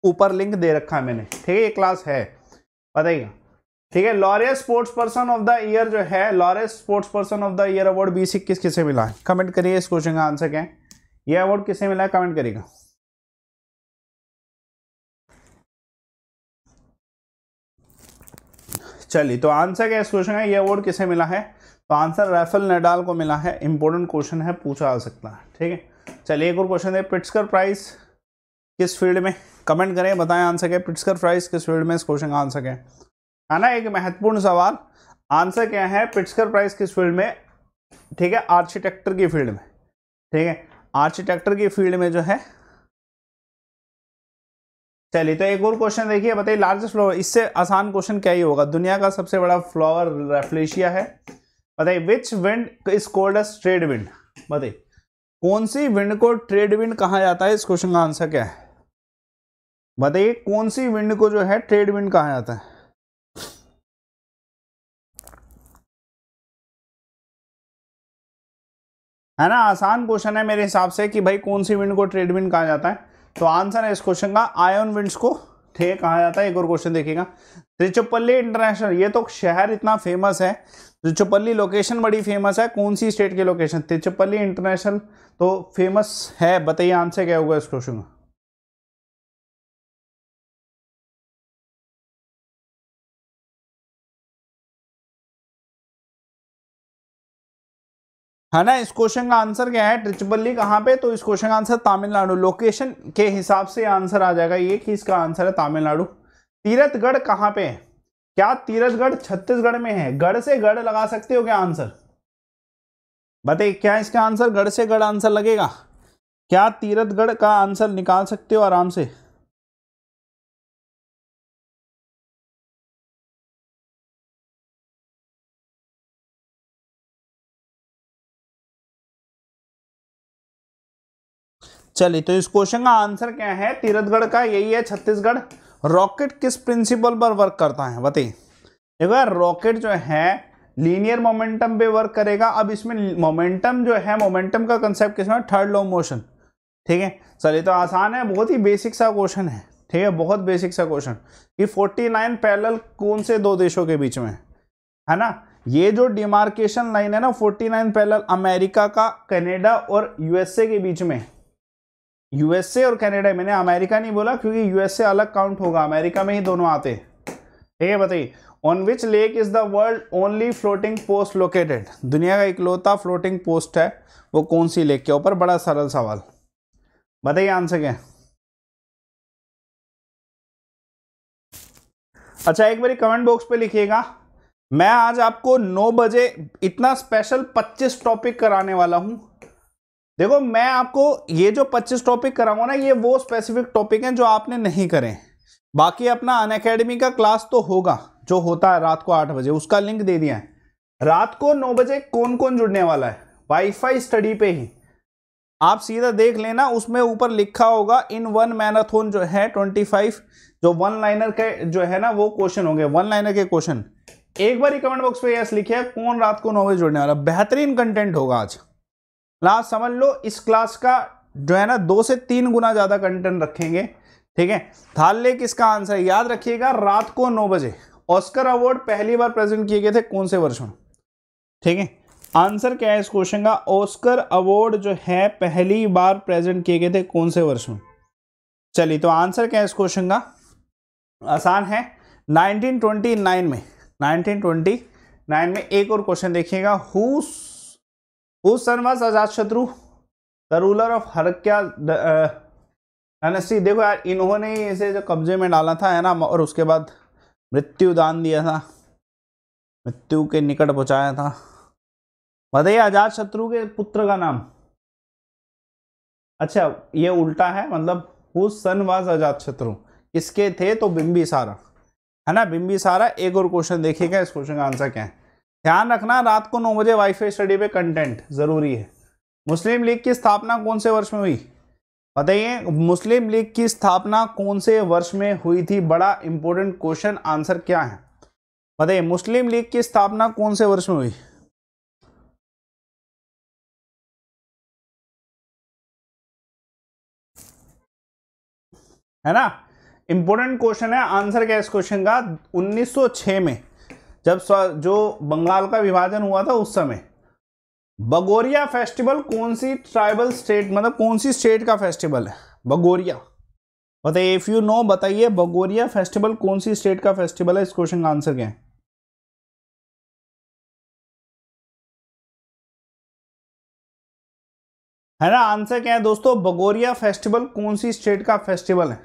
ऊपर लिंक दे रखा है मैंने ठीक है ये क्लास है बताइएगा ठीक है Laureus sports person of the year जो है Laureus sports person of the year award बीस इक्कीस किसे मिला है कमेंट करिए इस क्वेश्चन का आंसर क्या है ये अवार्ड किसे मिला है कमेंट करिएगा चलिए तो आंसर क्या इस क्वेश्चन का ये अवार्ड किसे मिला है तो आंसर राफेल नडाल को मिला है इंपॉर्टेंट क्वेश्चन है पूछा आ सकता है ठीक है चलिए एक और क्वेश्चन है पिट्सकर प्राइस किस फील्ड में कमेंट करें बताएं आंसर क्या पिट्सकर प्राइस किस फील्ड में इस क्वेश्चन का आंसर क्या है ना एक महत्वपूर्ण सवाल आंसर क्या है पिट्सकर प्राइस किस फील्ड में ठीक है आर्किटेक्टर की फील्ड में ठीक है आर्किटेक्टर की फील्ड में जो है चलिए तो एक और क्वेश्चन देखिए बताइए लार्जेस्ट फ्लावर इससे आसान क्वेश्चन क्या ही होगा दुनिया का सबसे बड़ा फ्लावर रेफ्लेशिया है बताइए which wind is called as trade wind बताइए कौन सी विंड को ट्रेड विंड कहा जाता है इस क्वेश्चन का आंसर क्या है बताइए कौन सी विंड को जो है ट्रेड विंड कहा जाता है है ना आसान क्वेश्चन है मेरे हिसाब से कि भाई कौन सी विंड को ट्रेड विंड कहा जाता है तो आंसर है इस क्वेश्चन का आयन विंड्स को थे कहा जाता है एक और क्वेश्चन देखिएगा त्रिचुपल्ली इंटरनेशनल ये तो शहर इतना फेमस है त्रिचुपल्ली लोकेशन बड़ी फेमस है कौन सी स्टेट की लोकेशन त्रिचुपल्ली इंटरनेशनल तो फेमस है बताइए आंसर क्या होगा इस क्वेश्चन का है ना इस क्वेश्चन का आंसर क्या है त्रिचुपल्ली कहाँ पे तो इस क्वेश्चन का आंसर तमिलनाडु लोकेशन के हिसाब से आंसर आ जाएगा ये कि इसका आंसर है तमिलनाडु तीरथगढ़ कहाँ पे है क्या तीरथगढ़ छत्तीसगढ़ में है गढ़ से गढ़ लगा सकते हो क्या आंसर बताइए क्या इसका आंसर गढ़ से गढ़ आंसर लगेगा क्या तीरथगढ़ का आंसर निकाल सकते हो आराम से चलिए तो इस क्वेश्चन का आंसर क्या है तीरथगढ़ का यही है छत्तीसगढ़ रॉकेट किस प्रिंसिपल पर वर्क करता है बताइए देखो यार रॉकेट जो है लीनियर मोमेंटम पे वर्क करेगा अब इसमें मोमेंटम जो है मोमेंटम का कंसेप्ट किसमें थर्ड लॉ मोशन ठीक है चलिए तो आसान है बहुत ही बेसिक सा क्वेश्चन है ठीक है बहुत बेसिक सा क्वेश्चन कि 49 पैरल कौन से दो देशों के बीच में है ना ये जो डिमार्केशन लाइन है ना 49 पैरल अमेरिका का कनाडा और यूएसए के बीच में यूएसए और कनाडा मैंने अमेरिका नहीं बोला क्योंकि यूएसए अलग काउंट होगा अमेरिका में ही दोनों आते ठीक है बताइए on which lake is the world only floating post located दुनिया का इकलौता फ्लोटिंग पोस्ट है वो कौन सी लेक के ऊपर बड़ा सरल सवाल बताइए आंसर क्या अच्छा एक बार कमेंट बॉक्स पे लिखिएगा मैं आज आपको 9 बजे इतना स्पेशल 25 टॉपिक कराने वाला हूं देखो मैं आपको ये जो 25 टॉपिक कराऊंगा ना ये वो स्पेसिफिक टॉपिक हैं जो आपने नहीं करें बाकी अपना अनअकेडमी का क्लास तो होगा जो होता है रात को आठ बजे उसका लिंक दे दिया है रात को नौ बजे कौन कौन जुड़ने वाला है वाईफाई स्टडी पे ही आप सीधा देख लेना उसमें ऊपर लिखा होगा इन वन मैराथन जो है ट्वेंटी फाइव जो वन लाइनर के जो है ना वो क्वेश्चन होंगे वन लाइनर के क्वेश्चन एक बार कमेंट बॉक्स पे यस लिखे कौन रात को नौ बजे जुड़ने वाला बेहतरीन कंटेंट होगा आज लास्ट समझ लो इस क्लास का जो है ना दो से तीन गुना ज़्यादा कंटेंट रखेंगे ठीक है थाल लेक इसका आंसर याद रखिएगा रात को नौ बजे ऑस्कर अवार्ड पहली बार प्रेजेंट किए गए थे कौन से वर्ष में ठीक है आंसर क्या है इस क्वेश्चन का ऑस्कर अवार्ड जो है पहली बार प्रेजेंट किए गए थे कौन से वर्ष में चलिए तो आंसर क्या है इस क्वेश्चन का आसान है 1929 में 1929 में एक और क्वेश्चन देखिएगा who son was was Shatru the ruler of Haryanka dynasty uh, देखो यार इन्होंने ही इसे जो कब्जे में डाला था है ना और उसके बाद मृत्यु दान दिया था मृत्यु के निकट पहुंचाया था बताइए आजाद शत्रु के पुत्र का नाम अच्छा ये उल्टा है मतलब हु सन वॉज आजाद शत्रु किसके थे तो बिम्बी सारा है ना बिम्बी सारा एक और क्वेश्चन देखिएगा इस क्वेश्चन का आंसर क्या है ध्यान रखना रात को नौ बजे वाईफाई स्टडी पे कंटेंट ज़रूरी है मुस्लिम लीग की स्थापना कौन से वर्ष में हुई बताइए मुस्लिम लीग की स्थापना कौन से वर्ष में हुई थी बड़ा इंपॉर्टेंट क्वेश्चन आंसर क्या है बताइए मुस्लिम लीग की स्थापना कौन से वर्ष में हुई है ना इंपॉर्टेंट क्वेश्चन है आंसर क्या इस क्वेश्चन का 1906 में जब जो बंगाल का विभाजन हुआ था उस समय बगोरिया फेस्टिवल कौन सी ट्राइबल स्टेट मतलब कौन सी स्टेट का फेस्टिवल है बगोरिया बताइए इफ़ यू नो बताइए बगोरिया फेस्टिवल कौन सी स्टेट का फेस्टिवल है इस क्वेश्चन का आंसर क्या है है ना आंसर क्या है दोस्तों बगोरिया फेस्टिवल कौन सी स्टेट का फेस्टिवल है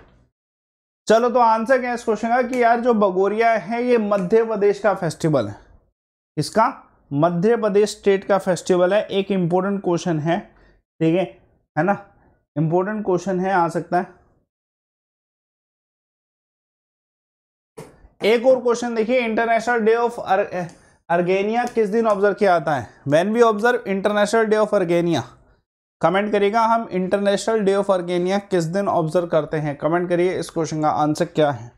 चलो तो आंसर क्या है इस क्वेश्चन का कि यार जो बगोरिया है ये मध्य प्रदेश का फेस्टिवल है इसका मध्य प्रदेश स्टेट का फेस्टिवल है एक इंपॉर्टेंट क्वेश्चन है ठीक है है ना इंपॉर्टेंट क्वेश्चन है आ सकता है एक और क्वेश्चन देखिए इंटरनेशनल डे ऑफ अर्गेनिया किस दिन ऑब्जर्व किया जाता है when we observe international day of Argania comment करिएगा हम इंटरनेशनल डे ऑफ ऑर्गेनिया किस दिन ऑब्जर्व करते हैं कमेंट करिए इस क्वेश्चन का आंसर क्या है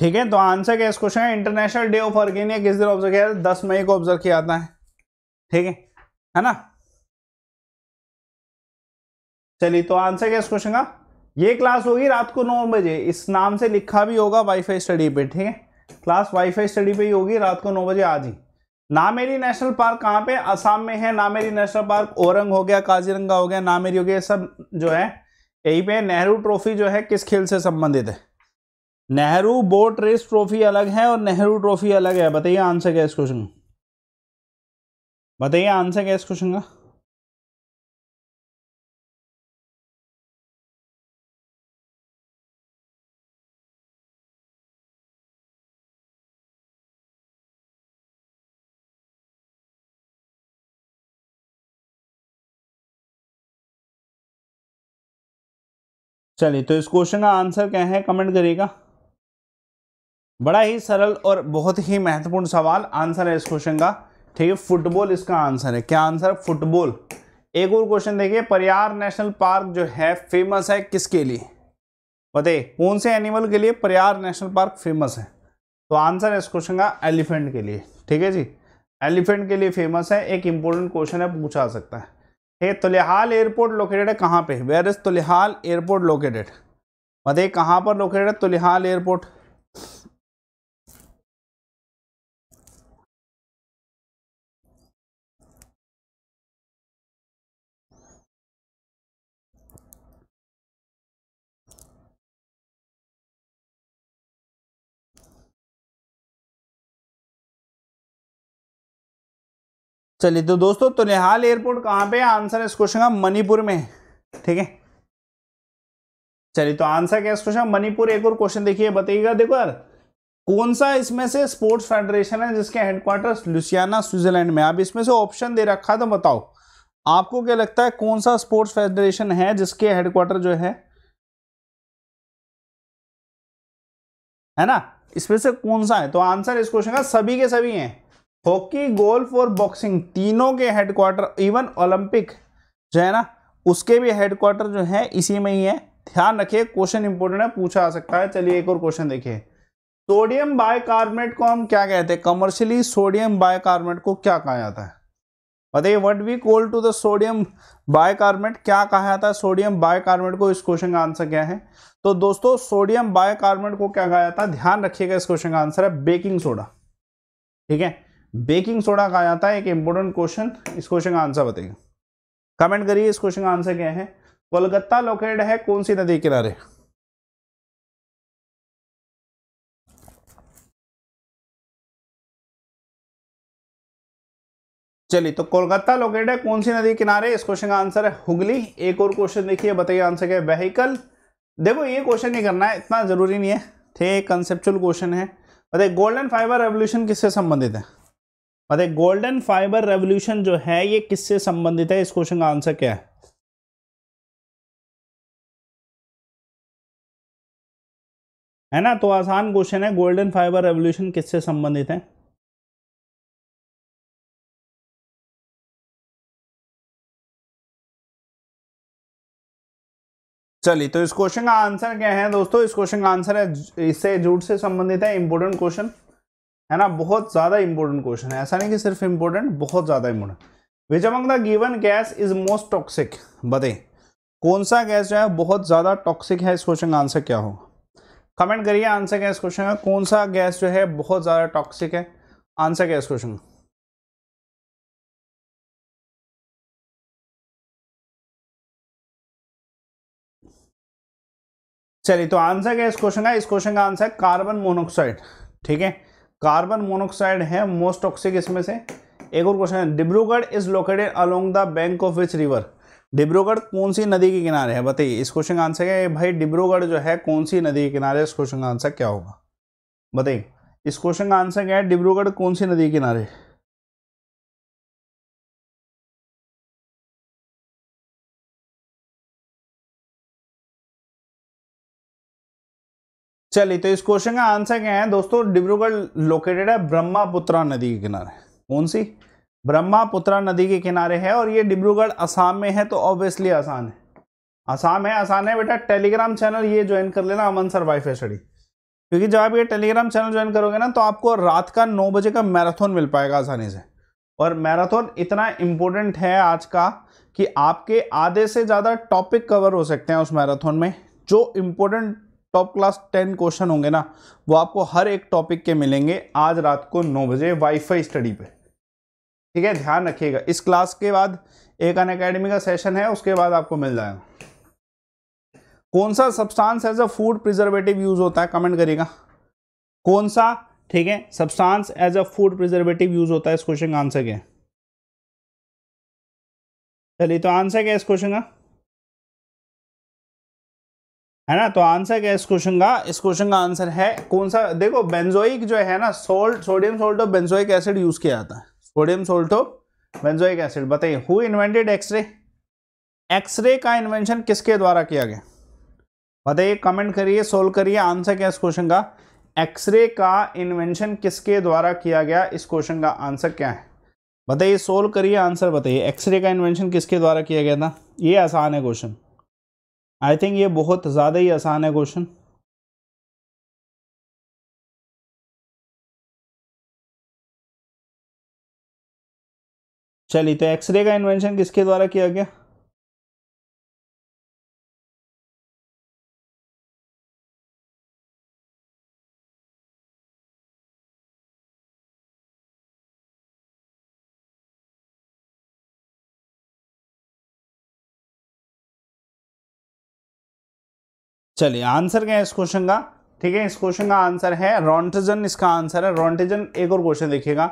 ठीक है तो आंसर क्या इस क्वेश्चन है इंटरनेशनल डे ऑफ ऑर्गेनिया किस दिन ऑब्जर्व किया जाता है दस मई को ऑब्जर्व किया जाता है ठीक है है ना चलिए तो आंसर क्या इस क्वेश्चन का ये क्लास होगी रात को नौ बजे इस नाम से लिखा भी होगा वाईफाई स्टडी पे ठीक है क्लास वाईफाई स्टडी पे ही होगी रात को नौ बजे आज ही नामेरी नेशनल पार्क कहाँ पे असम में है नामेरी नेशनल पार्क औरंग हो गया काजीरंगा हो गया नामेरी हो गया सब जो है यही पे नेहरू ट्रॉफी जो है किस खेल से संबंधित है नेहरू बोट रेस ट्रॉफी अलग है और नेहरू ट्रॉफी अलग है बताइए आंसर क्या इस क्वेश्चन बताइए आंसर क्या इस क्वेश्चन का चलिए तो इस क्वेश्चन का आंसर क्या है कमेंट करिएगा बड़ा ही सरल और बहुत ही महत्वपूर्ण सवाल आंसर है इस क्वेश्चन का ठीक है फुटबॉल इसका आंसर है क्या आंसर फुटबॉल एक और क्वेश्चन देखिए परियार नेशनल पार्क जो है फेमस है किसके लिए बताइए कौन से एनिमल के लिए परियार नेशनल पार्क फेमस है तो आंसर है इस क्वेश्चन का एलिफेंट के लिए ठीक है जी एलिफेंट के लिए फेमस है एक इंपॉर्टेंट क्वेश्चन है पूछा सकता है है तुलहाल एयरपोर्ट लोकेटेड है कहाँ पे where is Tulihal airport located बताइए कहाँ पर लोकेटेड है तुलहाल एयरपोर्ट चलिए तो दोस्तों तुनिहाल तो एयरपोर्ट कहाँ पे आंसर इस क्वेश्चन का मणिपुर में ठीक है चलिए तो आंसर क्या इस क्वेश्चन मणिपुर एक और क्वेश्चन देखिए बताइएगा देखो यार कौन सा इसमें से स्पोर्ट्स फेडरेशन है जिसके हेडक्वार्टर लुसियाना स्विट्जरलैंड में आप इसमें से ऑप्शन दे रखा तो बताओ आपको क्या लगता है कौन सा स्पोर्ट्स फेडरेशन है जिसके हेडक्वार्टर जो है है ना इसमें से कौन सा है तो आंसर इस क्वेश्चन का सभी के सभी हैं हॉकी गोल्फ और बॉक्सिंग तीनों के हेडक्वार्टर इवन ओलंपिक जो है ना उसके भी हेडक्वार्टर जो है इसी में ही है ध्यान रखिए क्वेश्चन इंपोर्टेंट है पूछा आ सकता है चलिए एक और क्वेश्चन देखिए सोडियम बायकार्बोनेट को हम क्या कहते हैं कमर्शियली सोडियम बायकार्बोनेट को क्या कहा जाता है बताइए what we call to the sodium bicarbonate क्या कहा जाता है सोडियम बायकार्बोनेट को इस क्वेश्चन का आंसर क्या है तो दोस्तों सोडियम बायकार्बोनेट को क्या कहा जाता है ध्यान रखिएगा इस क्वेश्चन का आंसर है बेकिंग सोडा ठीक है बेकिंग सोडा कहा जाता है एक इंपॉर्टेंट क्वेश्चन इस क्वेश्चन का आंसर बताइए कमेंट करिए इस क्वेश्चन का आंसर क्या है कोलकाता लोकेट है कौन सी नदी किनारे चलिए तो कोलकाता लोकेट है कौन सी नदी किनारे इस क्वेश्चन का आंसर है हुगली एक और क्वेश्चन देखिए बताइए आंसर क्या है वेहीकल देखो ये क्वेश्चन नहीं करना है इतना जरूरी नहीं है ठीक कंसेप्चुअल क्वेश्चन है बताइए गोल्डन फाइबर रेवोल्यूशन किससे संबंधित है मतलब गोल्डन फाइबर रेवोल्यूशन जो है ये किससे संबंधित है इस क्वेश्चन का आंसर क्या है है ना तो आसान क्वेश्चन है गोल्डन फाइबर रेवोल्यूशन किससे संबंधित है चलिए तो इस क्वेश्चन का आंसर क्या है दोस्तों इस क्वेश्चन का आंसर है इससे जूट से संबंधित है इंपोर्टेंट क्वेश्चन है ना बहुत ज़्यादा इंपॉर्टेंट क्वेश्चन है ऐसा नहीं कि सिर्फ इंपॉर्टेंट बहुत ज़्यादा important which among the given gas is most toxic बताए कौन सा गैस जो है बहुत ज़्यादा टॉक्सिक है इस क्वेश्चन का आंसर क्या होगा कमेंट करिए आंसर क्या इस क्वेश्चन का कौन सा गैस जो है बहुत ज़्यादा टॉक्सिक है आंसर क्या इस क्वेश्चन का चलिए तो आंसर क्या इस क्वेश्चन का इस क्वेश्चन का आंसर है कार्बन मोनोक्साइड ठीक है कार्बन मोनोक्साइड है मोस्ट टॉक्सिक इसमें से एक और क्वेश्चन है Dibrugarh is located along the bank of which river Dibrugarh कौन सी नदी के किनारे है बताइए इस क्वेश्चन का आंसर क्या है भाई डिब्रूगढ़ जो है कौन सी नदी के किनारे इस क्वेश्चन का आंसर क्या होगा बताइए इस क्वेश्चन का आंसर क्या है डिब्रूगढ़ कौन सी नदी के किनारे चलिए तो इस क्वेश्चन का आंसर क्या है दोस्तों डिब्रूगढ़ लोकेटेड है ब्रह्मापुत्रा नदी के किनारे कौन सी ब्रह्मापुत्रा नदी के किनारे है और ये डिब्रूगढ़ असम में है तो ऑब्वियसली आसान है आसाम है आसान है बेटा टेलीग्राम चैनल ये ज्वाइन कर लेना अमन सर वाई स्टडी क्योंकि जब आप ये टेलीग्राम चैनल ज्वाइन करोगे ना तो आपको रात का नौ बजे का मैराथन मिल पाएगा आसानी से और मैराथन इतना इम्पोर्टेंट है आज का कि आपके आधे से ज़्यादा टॉपिक कवर हो सकते हैं उस मैराथन में जो important top class ten question होंगे ना वो आपको हर एक टॉपिक के मिलेंगे आज रात को नौ बजे वाईफाई स्टडी पे ठीक है ध्यान रखिएगा इस क्लास के बाद एक अन अकेडमी का सेशन है उसके बाद आपको मिल जाएगा कौन सा substance as a food preservative use होता है कमेंट करिएगा कौन सा ठीक है substance as a food preservative use होता है इस क्वेश्चन का आंसर क्या चलिए तो आंसर क्या है इस क्वेश्चन का है ना तो आंसर क्या है इस क्वेश्चन का इस क्वेश्चन का आंसर है कौन सा देखो बेंजोइक जो है ना salt sodium salt of benzoic acid use किया जाता है sodium salt of benzoic acid बताइए हु इन्वेंटेड एक्सरे एक्सरे का इन्वेंशन किसके द्वारा किया गया बताइए कमेंट करिए सोल्व करिए आंसर क्या इस क्वेश्चन का एक्सरे का इन्वेंशन किसके द्वारा किया गया इस क्वेश्चन का आंसर क्या है बताइए सोल्व करिए आंसर बताइए एक्सरे का इन्वेंशन किसके द्वारा किया गया था ये आसान है क्वेश्चन आई थिंक ये बहुत ज़्यादा ही आसान है क्वेश्चन चलिए तो एक्सरे का इन्वेंशन किसके द्वारा किया गया चलिए आंसर क्या है इस क्वेश्चन का ठीक है इस क्वेश्चन का आंसर है रॉन्टेजन इसका आंसर है रॉन्टेजन एक और क्वेश्चन देखिएगा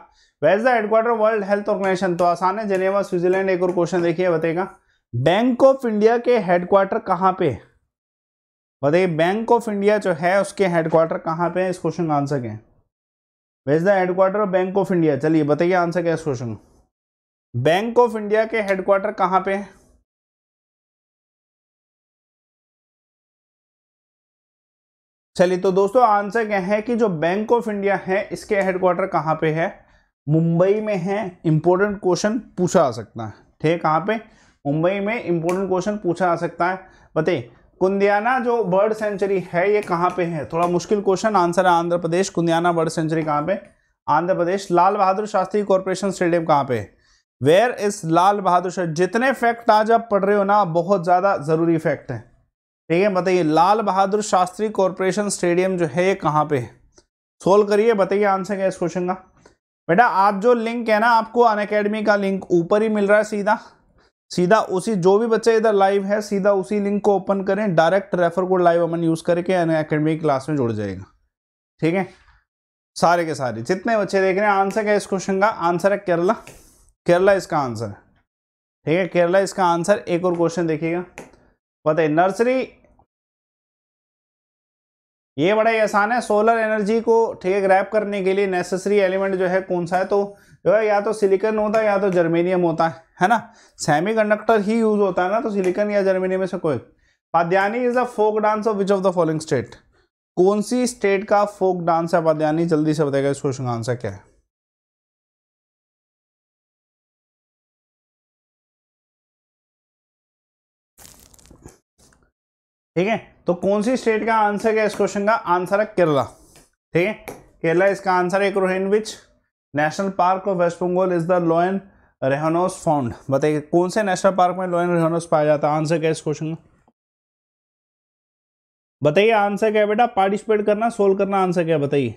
where's the headquarter world health organization तो आसान है जेनेवा स्विट्जरलैंड एक और क्वेश्चन देखिए बताएगा बैंक ऑफ इंडिया के हेडक्वार्टर कहाँ पे बताइए बैंक ऑफ इंडिया जो है उसके हेडक्वार्टर कहाँ पे है इस क्वेश्चन का आंसर क्या है where's the headquarter of bank of India चलिए बताइए आंसर क्या है इस क्वेश्चन बैंक ऑफ इंडिया के हेडक्वार्टर कहाँ पे है चलिए तो दोस्तों आंसर क्या है कि जो बैंक ऑफ इंडिया है इसके हेडक्वार्टर कहाँ पे है मुंबई में है इंपॉर्टेंट क्वेश्चन पूछा जा सकता है ठीक कहाँ पे मुंबई में इंपॉर्टेंट क्वेश्चन पूछा जा सकता है बताइए कुंदियाना जो बर्ड सेंचुरी है ये कहाँ पे है थोड़ा मुश्किल क्वेश्चन आंसर है आंध्र प्रदेश कुंदियाना बर्ड सेंचुरी कहाँ पे आंध्र प्रदेश लाल बहादुर शास्त्री कॉरपोरेशन स्टेडियम कहाँ पे वेयर इज लाल बहादुर शास्त्री जितने फैक्ट आज आप पढ़ रहे हो ना बहुत ज़्यादा ज़रूरी फैक्ट है ठीक है बताइए लाल बहादुर शास्त्री कॉरपोरेशन स्टेडियम जो है ये कहाँ पे है सोल्व करिए बताइए आंसर क्या इस क्वेश्चन का बेटा आप जो लिंक है ना आपको अन अकेडमी का लिंक ऊपर ही मिल रहा है सीधा सीधा उसी जो भी बच्चे इधर लाइव है सीधा उसी लिंक को ओपन करें direct refer code live Aman use करके अन अकेडमी क्लास में जुड़ जाएगा ठीक है सारे के सारे जितने बच्चे देख रहे हैं आंसर क्या इस क्वेश्चन का आंसर है केरला केरला इसका आंसर है ठीक है केरला इसका आंसर एक और क्वेश्चन देखिएगा बताइए नर्सरी ये बड़ा ही आसान है सोलर एनर्जी को ठीक है ग्रैप करने के लिए नेसेसरी एलिमेंट जो है कौन सा है तो जो है या तो सिलिकन होता है या तो जर्मेनियम होता है है ना कंडक्टर ही यूज होता है ना तो सिलिकन या जर्मेनियम में से कोई Padayani is the folk dance of which of the following state कौन सी स्टेट का फोक डांस है पाद्यानी जल्दी से बताएगा इस क्वेश्चन का आंसर क्या है ठीक है तो कौन सी स्टेट का आंसर क्या इस क्वेश्चन का आंसर है केरला ठीक है केरला इसका आंसर है रोहिन which national park of West Bengal is the lone rhinos found बताइए कौन से नेशनल पार्क में लोयन रेहनोस पाया जाता है आंसर क्या इस क्वेश्चन का बताइए आंसर क्या है बेटा पार्टिसिपेट करना सोल्व करना आंसर क्या बताइए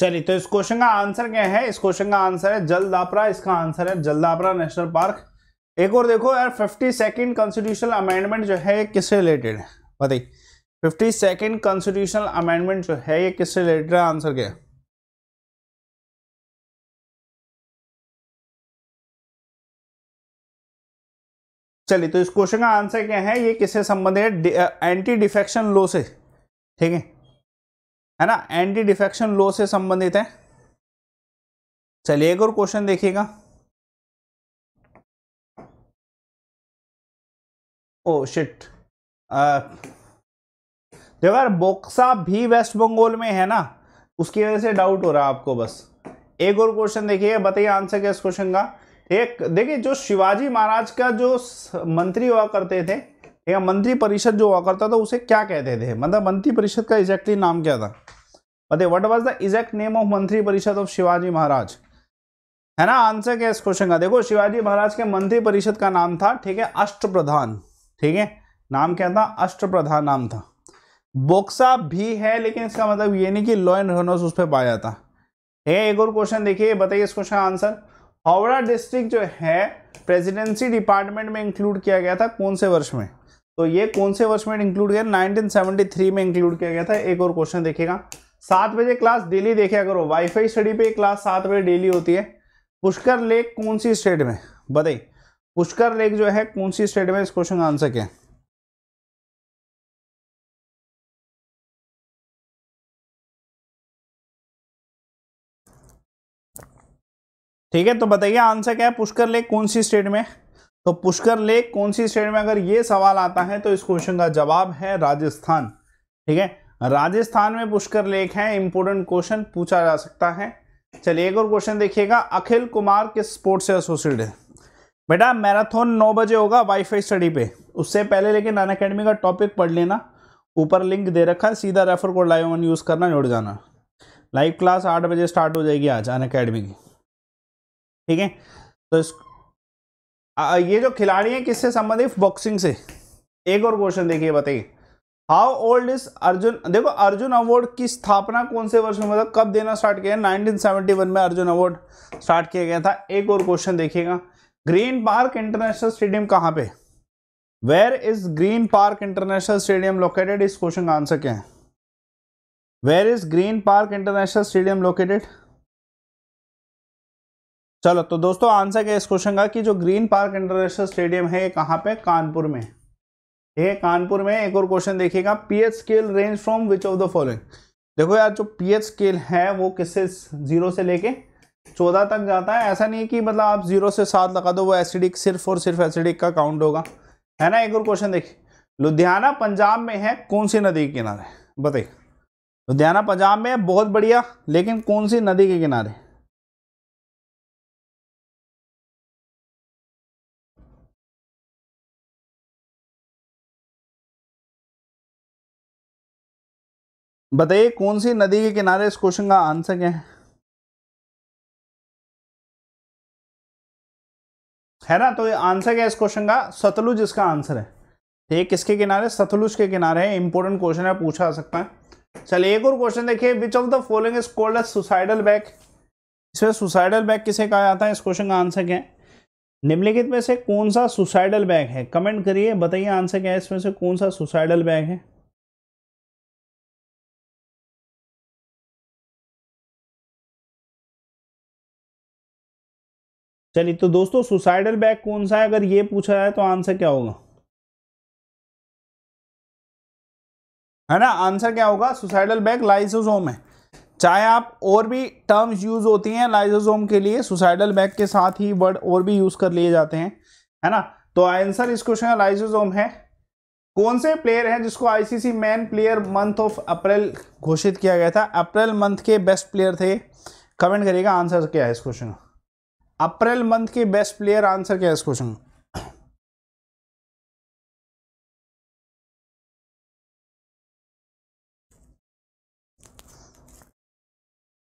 चलिए तो इस क्वेश्चन का आंसर क्या है इस क्वेश्चन का आंसर है जलदापरा इसका आंसर है जलदापरा नेशनल पार्क एक और देखो यार फिफ्टी सेकेंड कॉन्स्टिट्यूशनल अमेंडमेंट जो है किससे रिलेटेड है बताइए फिफ्टी सेकेंड कॉन्स्टिट्यूशनल अमेंडमेंट जो है ये किससे रिलेटेड है आंसर क्या है चलिए तो इस क्वेश्चन का आंसर क्या है ये किससे संबंधित है एंटी डिफेक्शन लॉ से ठीक है है ना एंटी डिफेक्शन लॉ से संबंधित है चलिए एक और क्वेश्चन देखिएगा ओ शिट देखो यार बोक्सा भी वेस्ट बंगाल में है ना उसकी वजह से डाउट हो रहा है आपको बस एक और क्वेश्चन देखिए बताइए आंसर क्या इस क्वेश्चन का एक देखिए जो शिवाजी महाराज का जो मंत्री हुआ करते थे या मंत्री परिषद जो हुआ करता था उसे क्या कहते थे मतलब मंत्री परिषद का एग्जैक्टली नाम क्या था बताइए what was the exact name of Mantri Parishad of Shivaji महाराज है ना आंसर क्या इस क्वेश्चन का देखो शिवाजी महाराज के मंत्री परिषद का नाम था ठीक है अष्ट प्रधान ठीक है नाम क्या था अष्ट प्रधान नाम था बोक्सा भी है लेकिन इसका मतलब ये नहीं कि लॉ एंड उस पर पाया था ठीक है एक और क्वेश्चन देखिए बताइए इस क्वेश्चन का आंसर हावड़ा डिस्ट्रिक्ट जो है प्रेसिडेंसी डिपार्टमेंट में इंक्लूड किया गया था कौन से वर्ष में तो ये कौन से वर्ष में इंक्लूड किया 1973 में इंक्लूड किया गया था एक और क्वेश्चन देखेगा सात बजे क्लास डेली देखा करो वाईफाई स्टडी पे क्लास सात बजे डेली होती है पुष्कर लेक कौन सी स्टेट में बताइए पुष्कर लेक जो है कौन सी स्टेट में इस क्वेश्चन का आंसर क्या है ठीक है तो बताइए आंसर क्या है पुष्कर लेक कौन सी स्टेट में तो पुष्कर लेक कौन सी स्टेट में अगर ये सवाल आता है तो इस क्वेश्चन का जवाब है राजस्थान ठीक है राजस्थान में पुष्कर लेक है इंपोर्टेंट क्वेश्चन पूछा जा सकता है चलिए एक और क्वेश्चन देखिएगा अखिल कुमार किस स्पोर्ट से एसोसिएटेड है बेटा मैराथन नौ बजे होगा वाईफाई स्टडी पे उससे पहले लेकिन अन अकेडमी का टॉपिक पढ़ लेना ऊपर लिंक दे रखा है सीधा रेफर कोड लाइव वन यूज़ करना जुड़ जाना लाइव क्लास आठ बजे स्टार्ट हो जाएगी आज अन अकेडमी की ठीक है तो इस ये जो खिलाड़ी हैं किससे संबंधित बॉक्सिंग से एक और क्वेश्चन देखिए बताइए हाउ ओल्ड इज अर्जुन देखो अर्जुन अवार्ड की स्थापना कौन से वर्ष में मतलब कब देना स्टार्ट किया 1971 में अर्जुन अवार्ड स्टार्ट किया गया था एक और क्वेश्चन देखिएगा ग्रीन पार्क इंटरनेशनल स्टेडियम कहाँ पे where is Green Park International Stadium located इस क्वेश्चन का आंसर क्या है where is Green Park International Stadium located चलो तो दोस्तों आंसर क्या इस क्वेश्चन का कि जो ग्रीन पार्क इंटरनेशनल स्टेडियम है ये कहाँ पे कानपुर में ठीक है कानपुर में एक और क्वेश्चन देखिएगा pH scale range from which of the following देखो यार जो पीएच स्केल है वो किससे जीरो से लेके चौदह तक जाता है ऐसा नहीं है कि मतलब आप जीरो से सात लगा दो वो एसिडिक सिर्फ और सिर्फ एसिडिक का काउंट होगा है ना एक और क्वेश्चन देखिए लुधियाना पंजाब में है कौन सी नदी के किनारे बताइए लुधियाना पंजाब में है बहुत बढ़िया लेकिन कौन सी नदी के किनारे बताइए कौन सी नदी के किनारे इस क्वेश्चन का आंसर क्या है है ना तो ये आंसर क्या है इस क्वेश्चन का सतलुज इसका आंसर है ये किसके किनारे सतलुज के किनारे है इंपॉर्टेंट क्वेश्चन है पूछा सकता है चलिए एक और क्वेश्चन देखिए which of the following is called as suicidal bag इसमें सुसाइडल बैग किसे कहा जाता है इस क्वेश्चन का आंसर क्या है निम्नलिखित में से कौन सा सुसाइडल बैग है कमेंट करिए बताइए आंसर क्या है इसमें से कौन सा सुसाइडल बैग है चलिए तो दोस्तों सुसाइडल बैग कौन सा है अगर ये पूछा जाए तो आंसर क्या होगा है ना आंसर क्या होगा सुसाइडल बैग लाइसोसोम है चाहे आप और भी टर्म्स यूज होती हैं लाइसोसोम के लिए सुसाइडल बैग के साथ ही वर्ड और भी यूज कर लिए जाते हैं है ना तो आंसर इस क्वेश्चन का लाइसोसोम है कौन से प्लेयर हैं जिसको ICC man player month of April घोषित किया गया था अप्रैल मंथ के बेस्ट प्लेयर थे कमेंट करिएगा आंसर क्या है इस क्वेश्चन का अप्रैल मंथ के बेस्ट प्लेयर आंसर क्या है इस क्वेश्चन का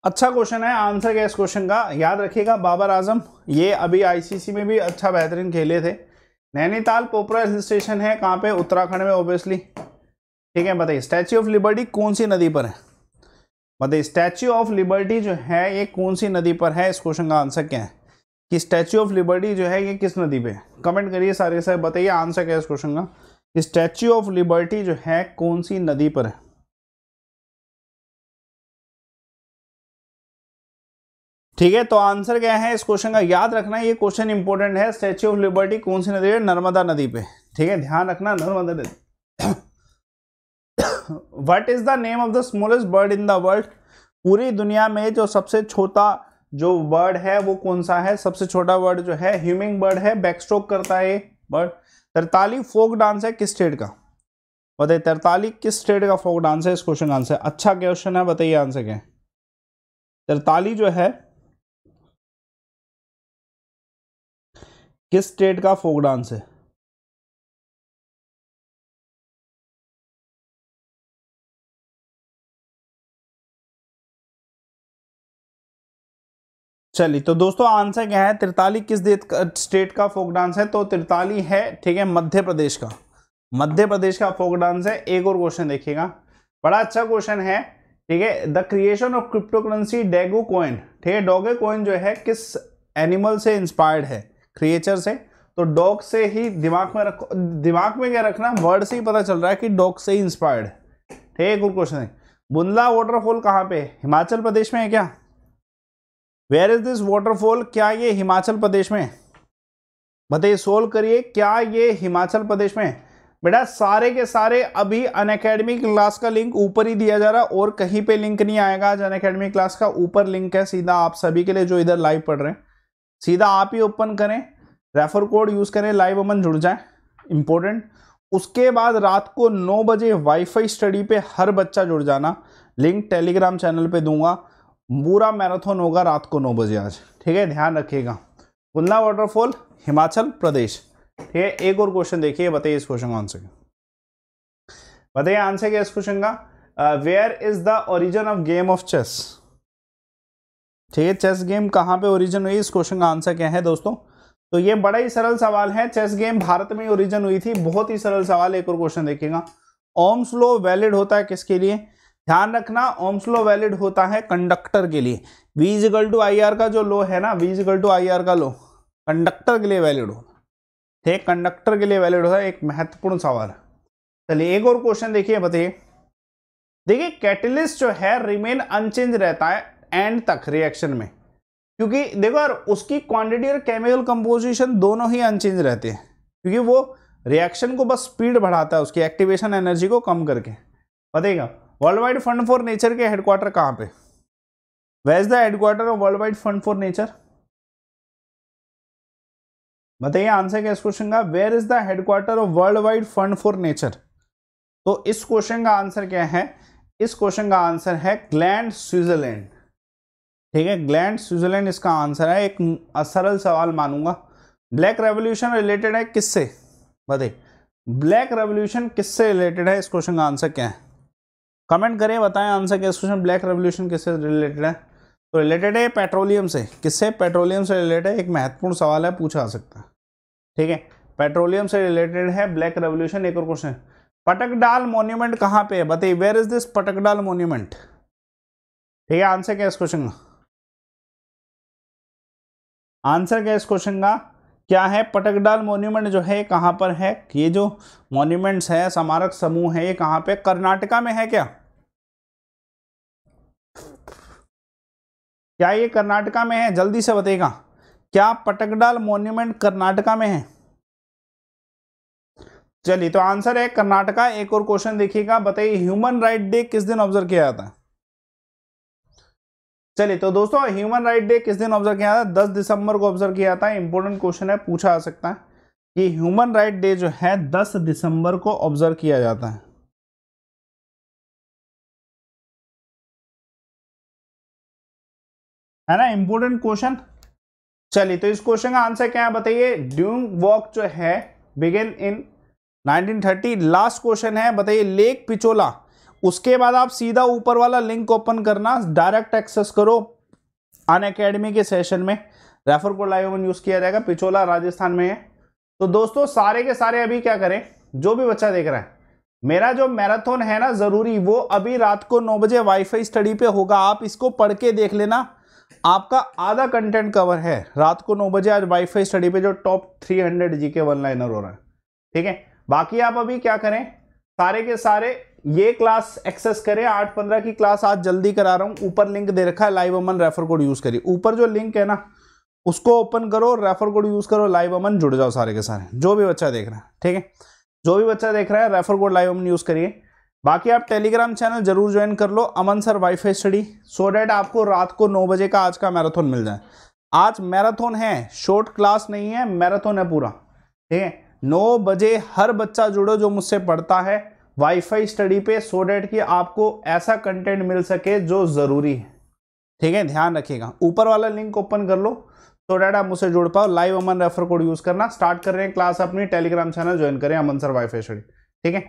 अच्छा क्वेश्चन है आंसर क्या इस क्वेश्चन का याद रखिएगा बाबर आजम ये अभी आईसीसी में भी अच्छा बेहतरीन खेले थे नैनीताल पोपरा हिल स्टेशन है कहाँ पे उत्तराखंड में ऑब्वियसली ठीक है बताइए स्टैच्यू ऑफ लिबर्टी कौन सी नदी पर है बताइए स्टैच्यू ऑफ लिबर्टी जो है ये कौन सी नदी पर है इस क्वेश्चन का आंसर क्या है कि स्टैचू ऑफ लिबर्टी जो है ये किस नदी पे कमेंट करिए सारे सर बताइए आंसर क्या है इस क्वेश्चन का स्टैचू ऑफ लिबर्टी जो है कौन सी नदी पर है ठीक है तो आंसर क्या है इस क्वेश्चन का याद रखना ये क्वेश्चन इंपॉर्टेंट है स्टैच्यू ऑफ लिबर्टी कौन सी नदी है नर्मदा नदी पे ठीक है ध्यान रखना नर्मदा नदी what is the name of the smallest bird in the world पूरी दुनिया में जो सबसे छोटा जो वर्ड है वो कौन सा है सबसे छोटा वर्ड जो है ह्यूमिंग बर्ड है बैक स्ट्रोक करता है बर्ड तरताली फोक डांस है किस स्टेट का बताइए तरताली किस स्टेट का फोक डांस है इस क्वेश्चन का आंसर अच्छा क्वेश्चन है बताइए आंसर क्या तरताली जो है किस स्टेट का फोक डांस है चलिए तो दोस्तों आंसर क्या है तिरताली किस स्टेट का फोक डांस है तो तिरताली है ठीक है मध्य प्रदेश का मध्य प्रदेश का फोक डांस है एक और क्वेश्चन देखिएगा बड़ा अच्छा क्वेश्चन है ठीक है the creation of cryptocurrency Dogecoin ठीक है डॉगे कॉइन जो है किस एनिमल से इंस्पायर्ड है क्रिएचर से तो डॉग से ही दिमाग में रखो दिमाग में क्या रखना वर्ड से ही पता चल रहा है कि डॉग से ही इंस्पायर्ड ठीक है एक और क्वेश्चन है बुंदला वाटरफॉल कहाँ पे हिमाचल प्रदेश में है क्या वेयर इज दिस वाटरफॉल क्या ये हिमाचल प्रदेश में बताइए सोल्व करिए क्या ये हिमाचल प्रदेश में बेटा सारे के सारे अभी अनएकेडमी क्लास का लिंक ऊपर ही दिया जा रहा और कहीं पे लिंक नहीं आएगा आज अनएकेडमी क्लास का ऊपर लिंक है सीधा आप सभी के लिए जो इधर लाइव पढ़ रहे हैं सीधा आप ही ओपन करें रेफर कोड यूज़ करें लाइव अमन जुड़ जाए इम्पोर्टेंट उसके बाद रात को नौ बजे वाईफाई स्टडी पे हर बच्चा जुड़ जाना लिंक टेलीग्राम चैनल पे दूंगा पूरा मैराथन होगा रात को नौ बजे आज ठीक है ध्यान रखिएगा उल्ला वाटरफॉल हिमाचल प्रदेश ठीक है एक और क्वेश्चन देखिए बताइए इस क्वेश्चन का आंसर बताइए आंसर क्या इस क्वेश्चन का where is the origin of game of chess ठीक है चेस गेम कहाँ पे ओरिजिन हुई इस क्वेश्चन का आंसर क्या है दोस्तों तो ये बड़ा ही सरल सवाल है चेस गेम भारत में ओरिजिन हुई थी बहुत ही सरल सवाल एक और क्वेश्चन देखिएगा ओम्स स्लो वैलिड होता है किसके लिए ध्यान रखना ओम्स लो वैलिड होता है कंडक्टर के लिए वीजगल टू आई का जो लो है ना वीजगल टू आई का लो कंडक्टर के लिए वैलिड हो ठीक कंडक्टर के लिए वैलिड होता है एक महत्वपूर्ण सवाल है चलिए एक और क्वेश्चन देखिए बताइए देखिए कैटलिस्ट जो है रिमेन अनचेंज रहता है एंड तक रिएक्शन में क्योंकि देखो यार उसकी क्वांटिटी और केमिकल कंपोजिशन दोनों ही अनचेंज रहते हैं क्योंकि वो रिएक्शन को बस स्पीड बढ़ाता है उसकी एक्टिवेशन एनर्जी को कम करके बताइएगा World Wide Fund for Nature के हेडक्वार्टर कहाँ पे where's the headquarter of World Wide Fund for Nature बताइए आंसर क्या इस क्वेश्चन का where is the headquarter of World Wide Fund for Nature तो इस क्वेश्चन का आंसर क्या है इस क्वेश्चन का आंसर है ग्लैंड स्विट्जरलैंड ठीक है ग्लैंड स्विट्जरलैंड इसका आंसर है एक सरल सवाल मानूंगा ब्लैक रेवोल्यूशन रिलेटेड है किससे बताइए ब्लैक रेवोल्यूशन किससे रिलेटेड है इस क्वेश्चन का आंसर क्या है कमेंट करें बताएं आंसर क्या क्वेश्चन ब्लैक रेवोल्यूशन किससे रिलेटेड है तो रिलेटेड है पेट्रोलियम से किससे पेट्रोलियम से रिलेटेड एक महत्वपूर्ण सवाल है पूछा जा सकता है ठीक है पेट्रोलियम से रिलेटेड है ब्लैक रेवोल्यूशन एक और क्वेश्चन पटकडाल मोन्यूमेंट कहाँ पे है बताइए where is this Pattadakal monument ठीक है आंसर क्या इस क्वेश्चन का आंसर क्या इस क्वेश्चन का क्या है पटकडाल मोन्यूमेंट जो है कहाँ पर है ये जो मोन्यूमेंट्स है स्मारक समूह है ये कहाँ पे कर्नाटका में है क्या क्या ये कर्नाटका में है जल्दी से बताइएगा क्या पटकडाल मोन्यूमेंट कर्नाटका में है चलिए तो आंसर है कर्नाटका एक और क्वेश्चन देखिएगा बताइए ह्यूमन राइट डे किस दिन ऑब्जर्व किया जाता है चलिए तो दोस्तों ह्यूमन राइट डे किस दिन ऑब्जर्व किया था दस दिसंबर को ऑब्जर्व किया था इंपॉर्टेंट क्वेश्चन है पूछा आ सकता है कि ह्यूमन राइट डे जो है दस दिसंबर को ऑब्जर्व किया जाता है है ना इंपॉर्टेंट क्वेश्चन चलिए तो इस क्वेश्चन का आंसर क्या है बताइए ड्यूंग वॉक जो है बिगेन इन 1930 लास्ट क्वेश्चन है बताइए लेक पिचोला उसके बाद आप सीधा ऊपर वाला लिंक ओपन करना डायरेक्ट एक्सेस करो अन अकेडमी के सेशन में रेफर कोड लाइव यूज़ किया जाएगा पिछोला राजस्थान में है तो दोस्तों सारे के सारे अभी क्या करें जो भी बच्चा देख रहा है मेरा जो मैराथन है ना ज़रूरी वो अभी रात को नौ बजे वाईफाई स्टडी पे होगा आप इसको पढ़ के देख लेना आपका आधा कंटेंट कवर है रात को नौ बजे आज वाईफाई स्टडी पे जो टॉप थ्री हंड्रेड जी के वन लाइनर हो रहा है ठीक है बाकी आप अभी क्या करें सारे के सारे ये क्लास एक्सेस करें आठ पंद्रह की क्लास आज जल्दी करा रहा हूँ ऊपर लिंक दे रखा है live Aman refer code use करिए ऊपर जो लिंक है ना उसको ओपन करो रेफर कोड यूज़ करो लाइव अमन जुड़ जाओ सारे के सारे जो भी बच्चा देख रहा है ठीक है जो भी बच्चा देख रहा है refer code live Aman use करिए बाकी आप टेलीग्राम चैनल जरूर ज्वाइन कर लो Aman sir wifi study so that आपको रात को नौ बजे का आज का मैराथन मिल जाए आज मैराथन है शॉर्ट क्लास नहीं है मैराथन है पूरा ठीक है नौ बजे हर बच्चा जुड़ो जो मुझसे पढ़ता है वाईफाई स्टडी पे सो डेट कि आपको ऐसा कंटेंट मिल सके जो ज़रूरी है ठीक है ध्यान रखिएगा ऊपर वाला लिंक ओपन कर लो सो डेट आप मुझसे जुड़ पाओ live Aman refer code use करना स्टार्ट कर रहे हैं क्लास अपनी टेलीग्राम चैनल ज्वाइन करें अमन सर वाई स्टडी ठीक है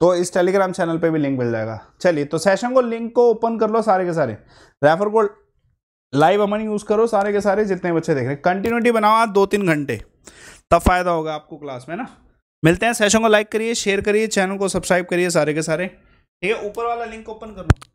तो इस टेलीग्राम चैनल पे भी लिंक मिल जाएगा चलिए तो सेशन को लिंक को ओपन कर लो सारे के सारे refer code live Aman use करो सारे के सारे जितने बच्चे देख रहे हैं कंटिन्यूटी बनाओ दो तीन घंटे तब फायदा होगा आपको क्लास में ना मिलते हैं सेशन को लाइक करिए शेयर करिए चैनल को सब्सक्राइब करिए सारे के सारे ठीक है ऊपर वाला लिंक ओपन करो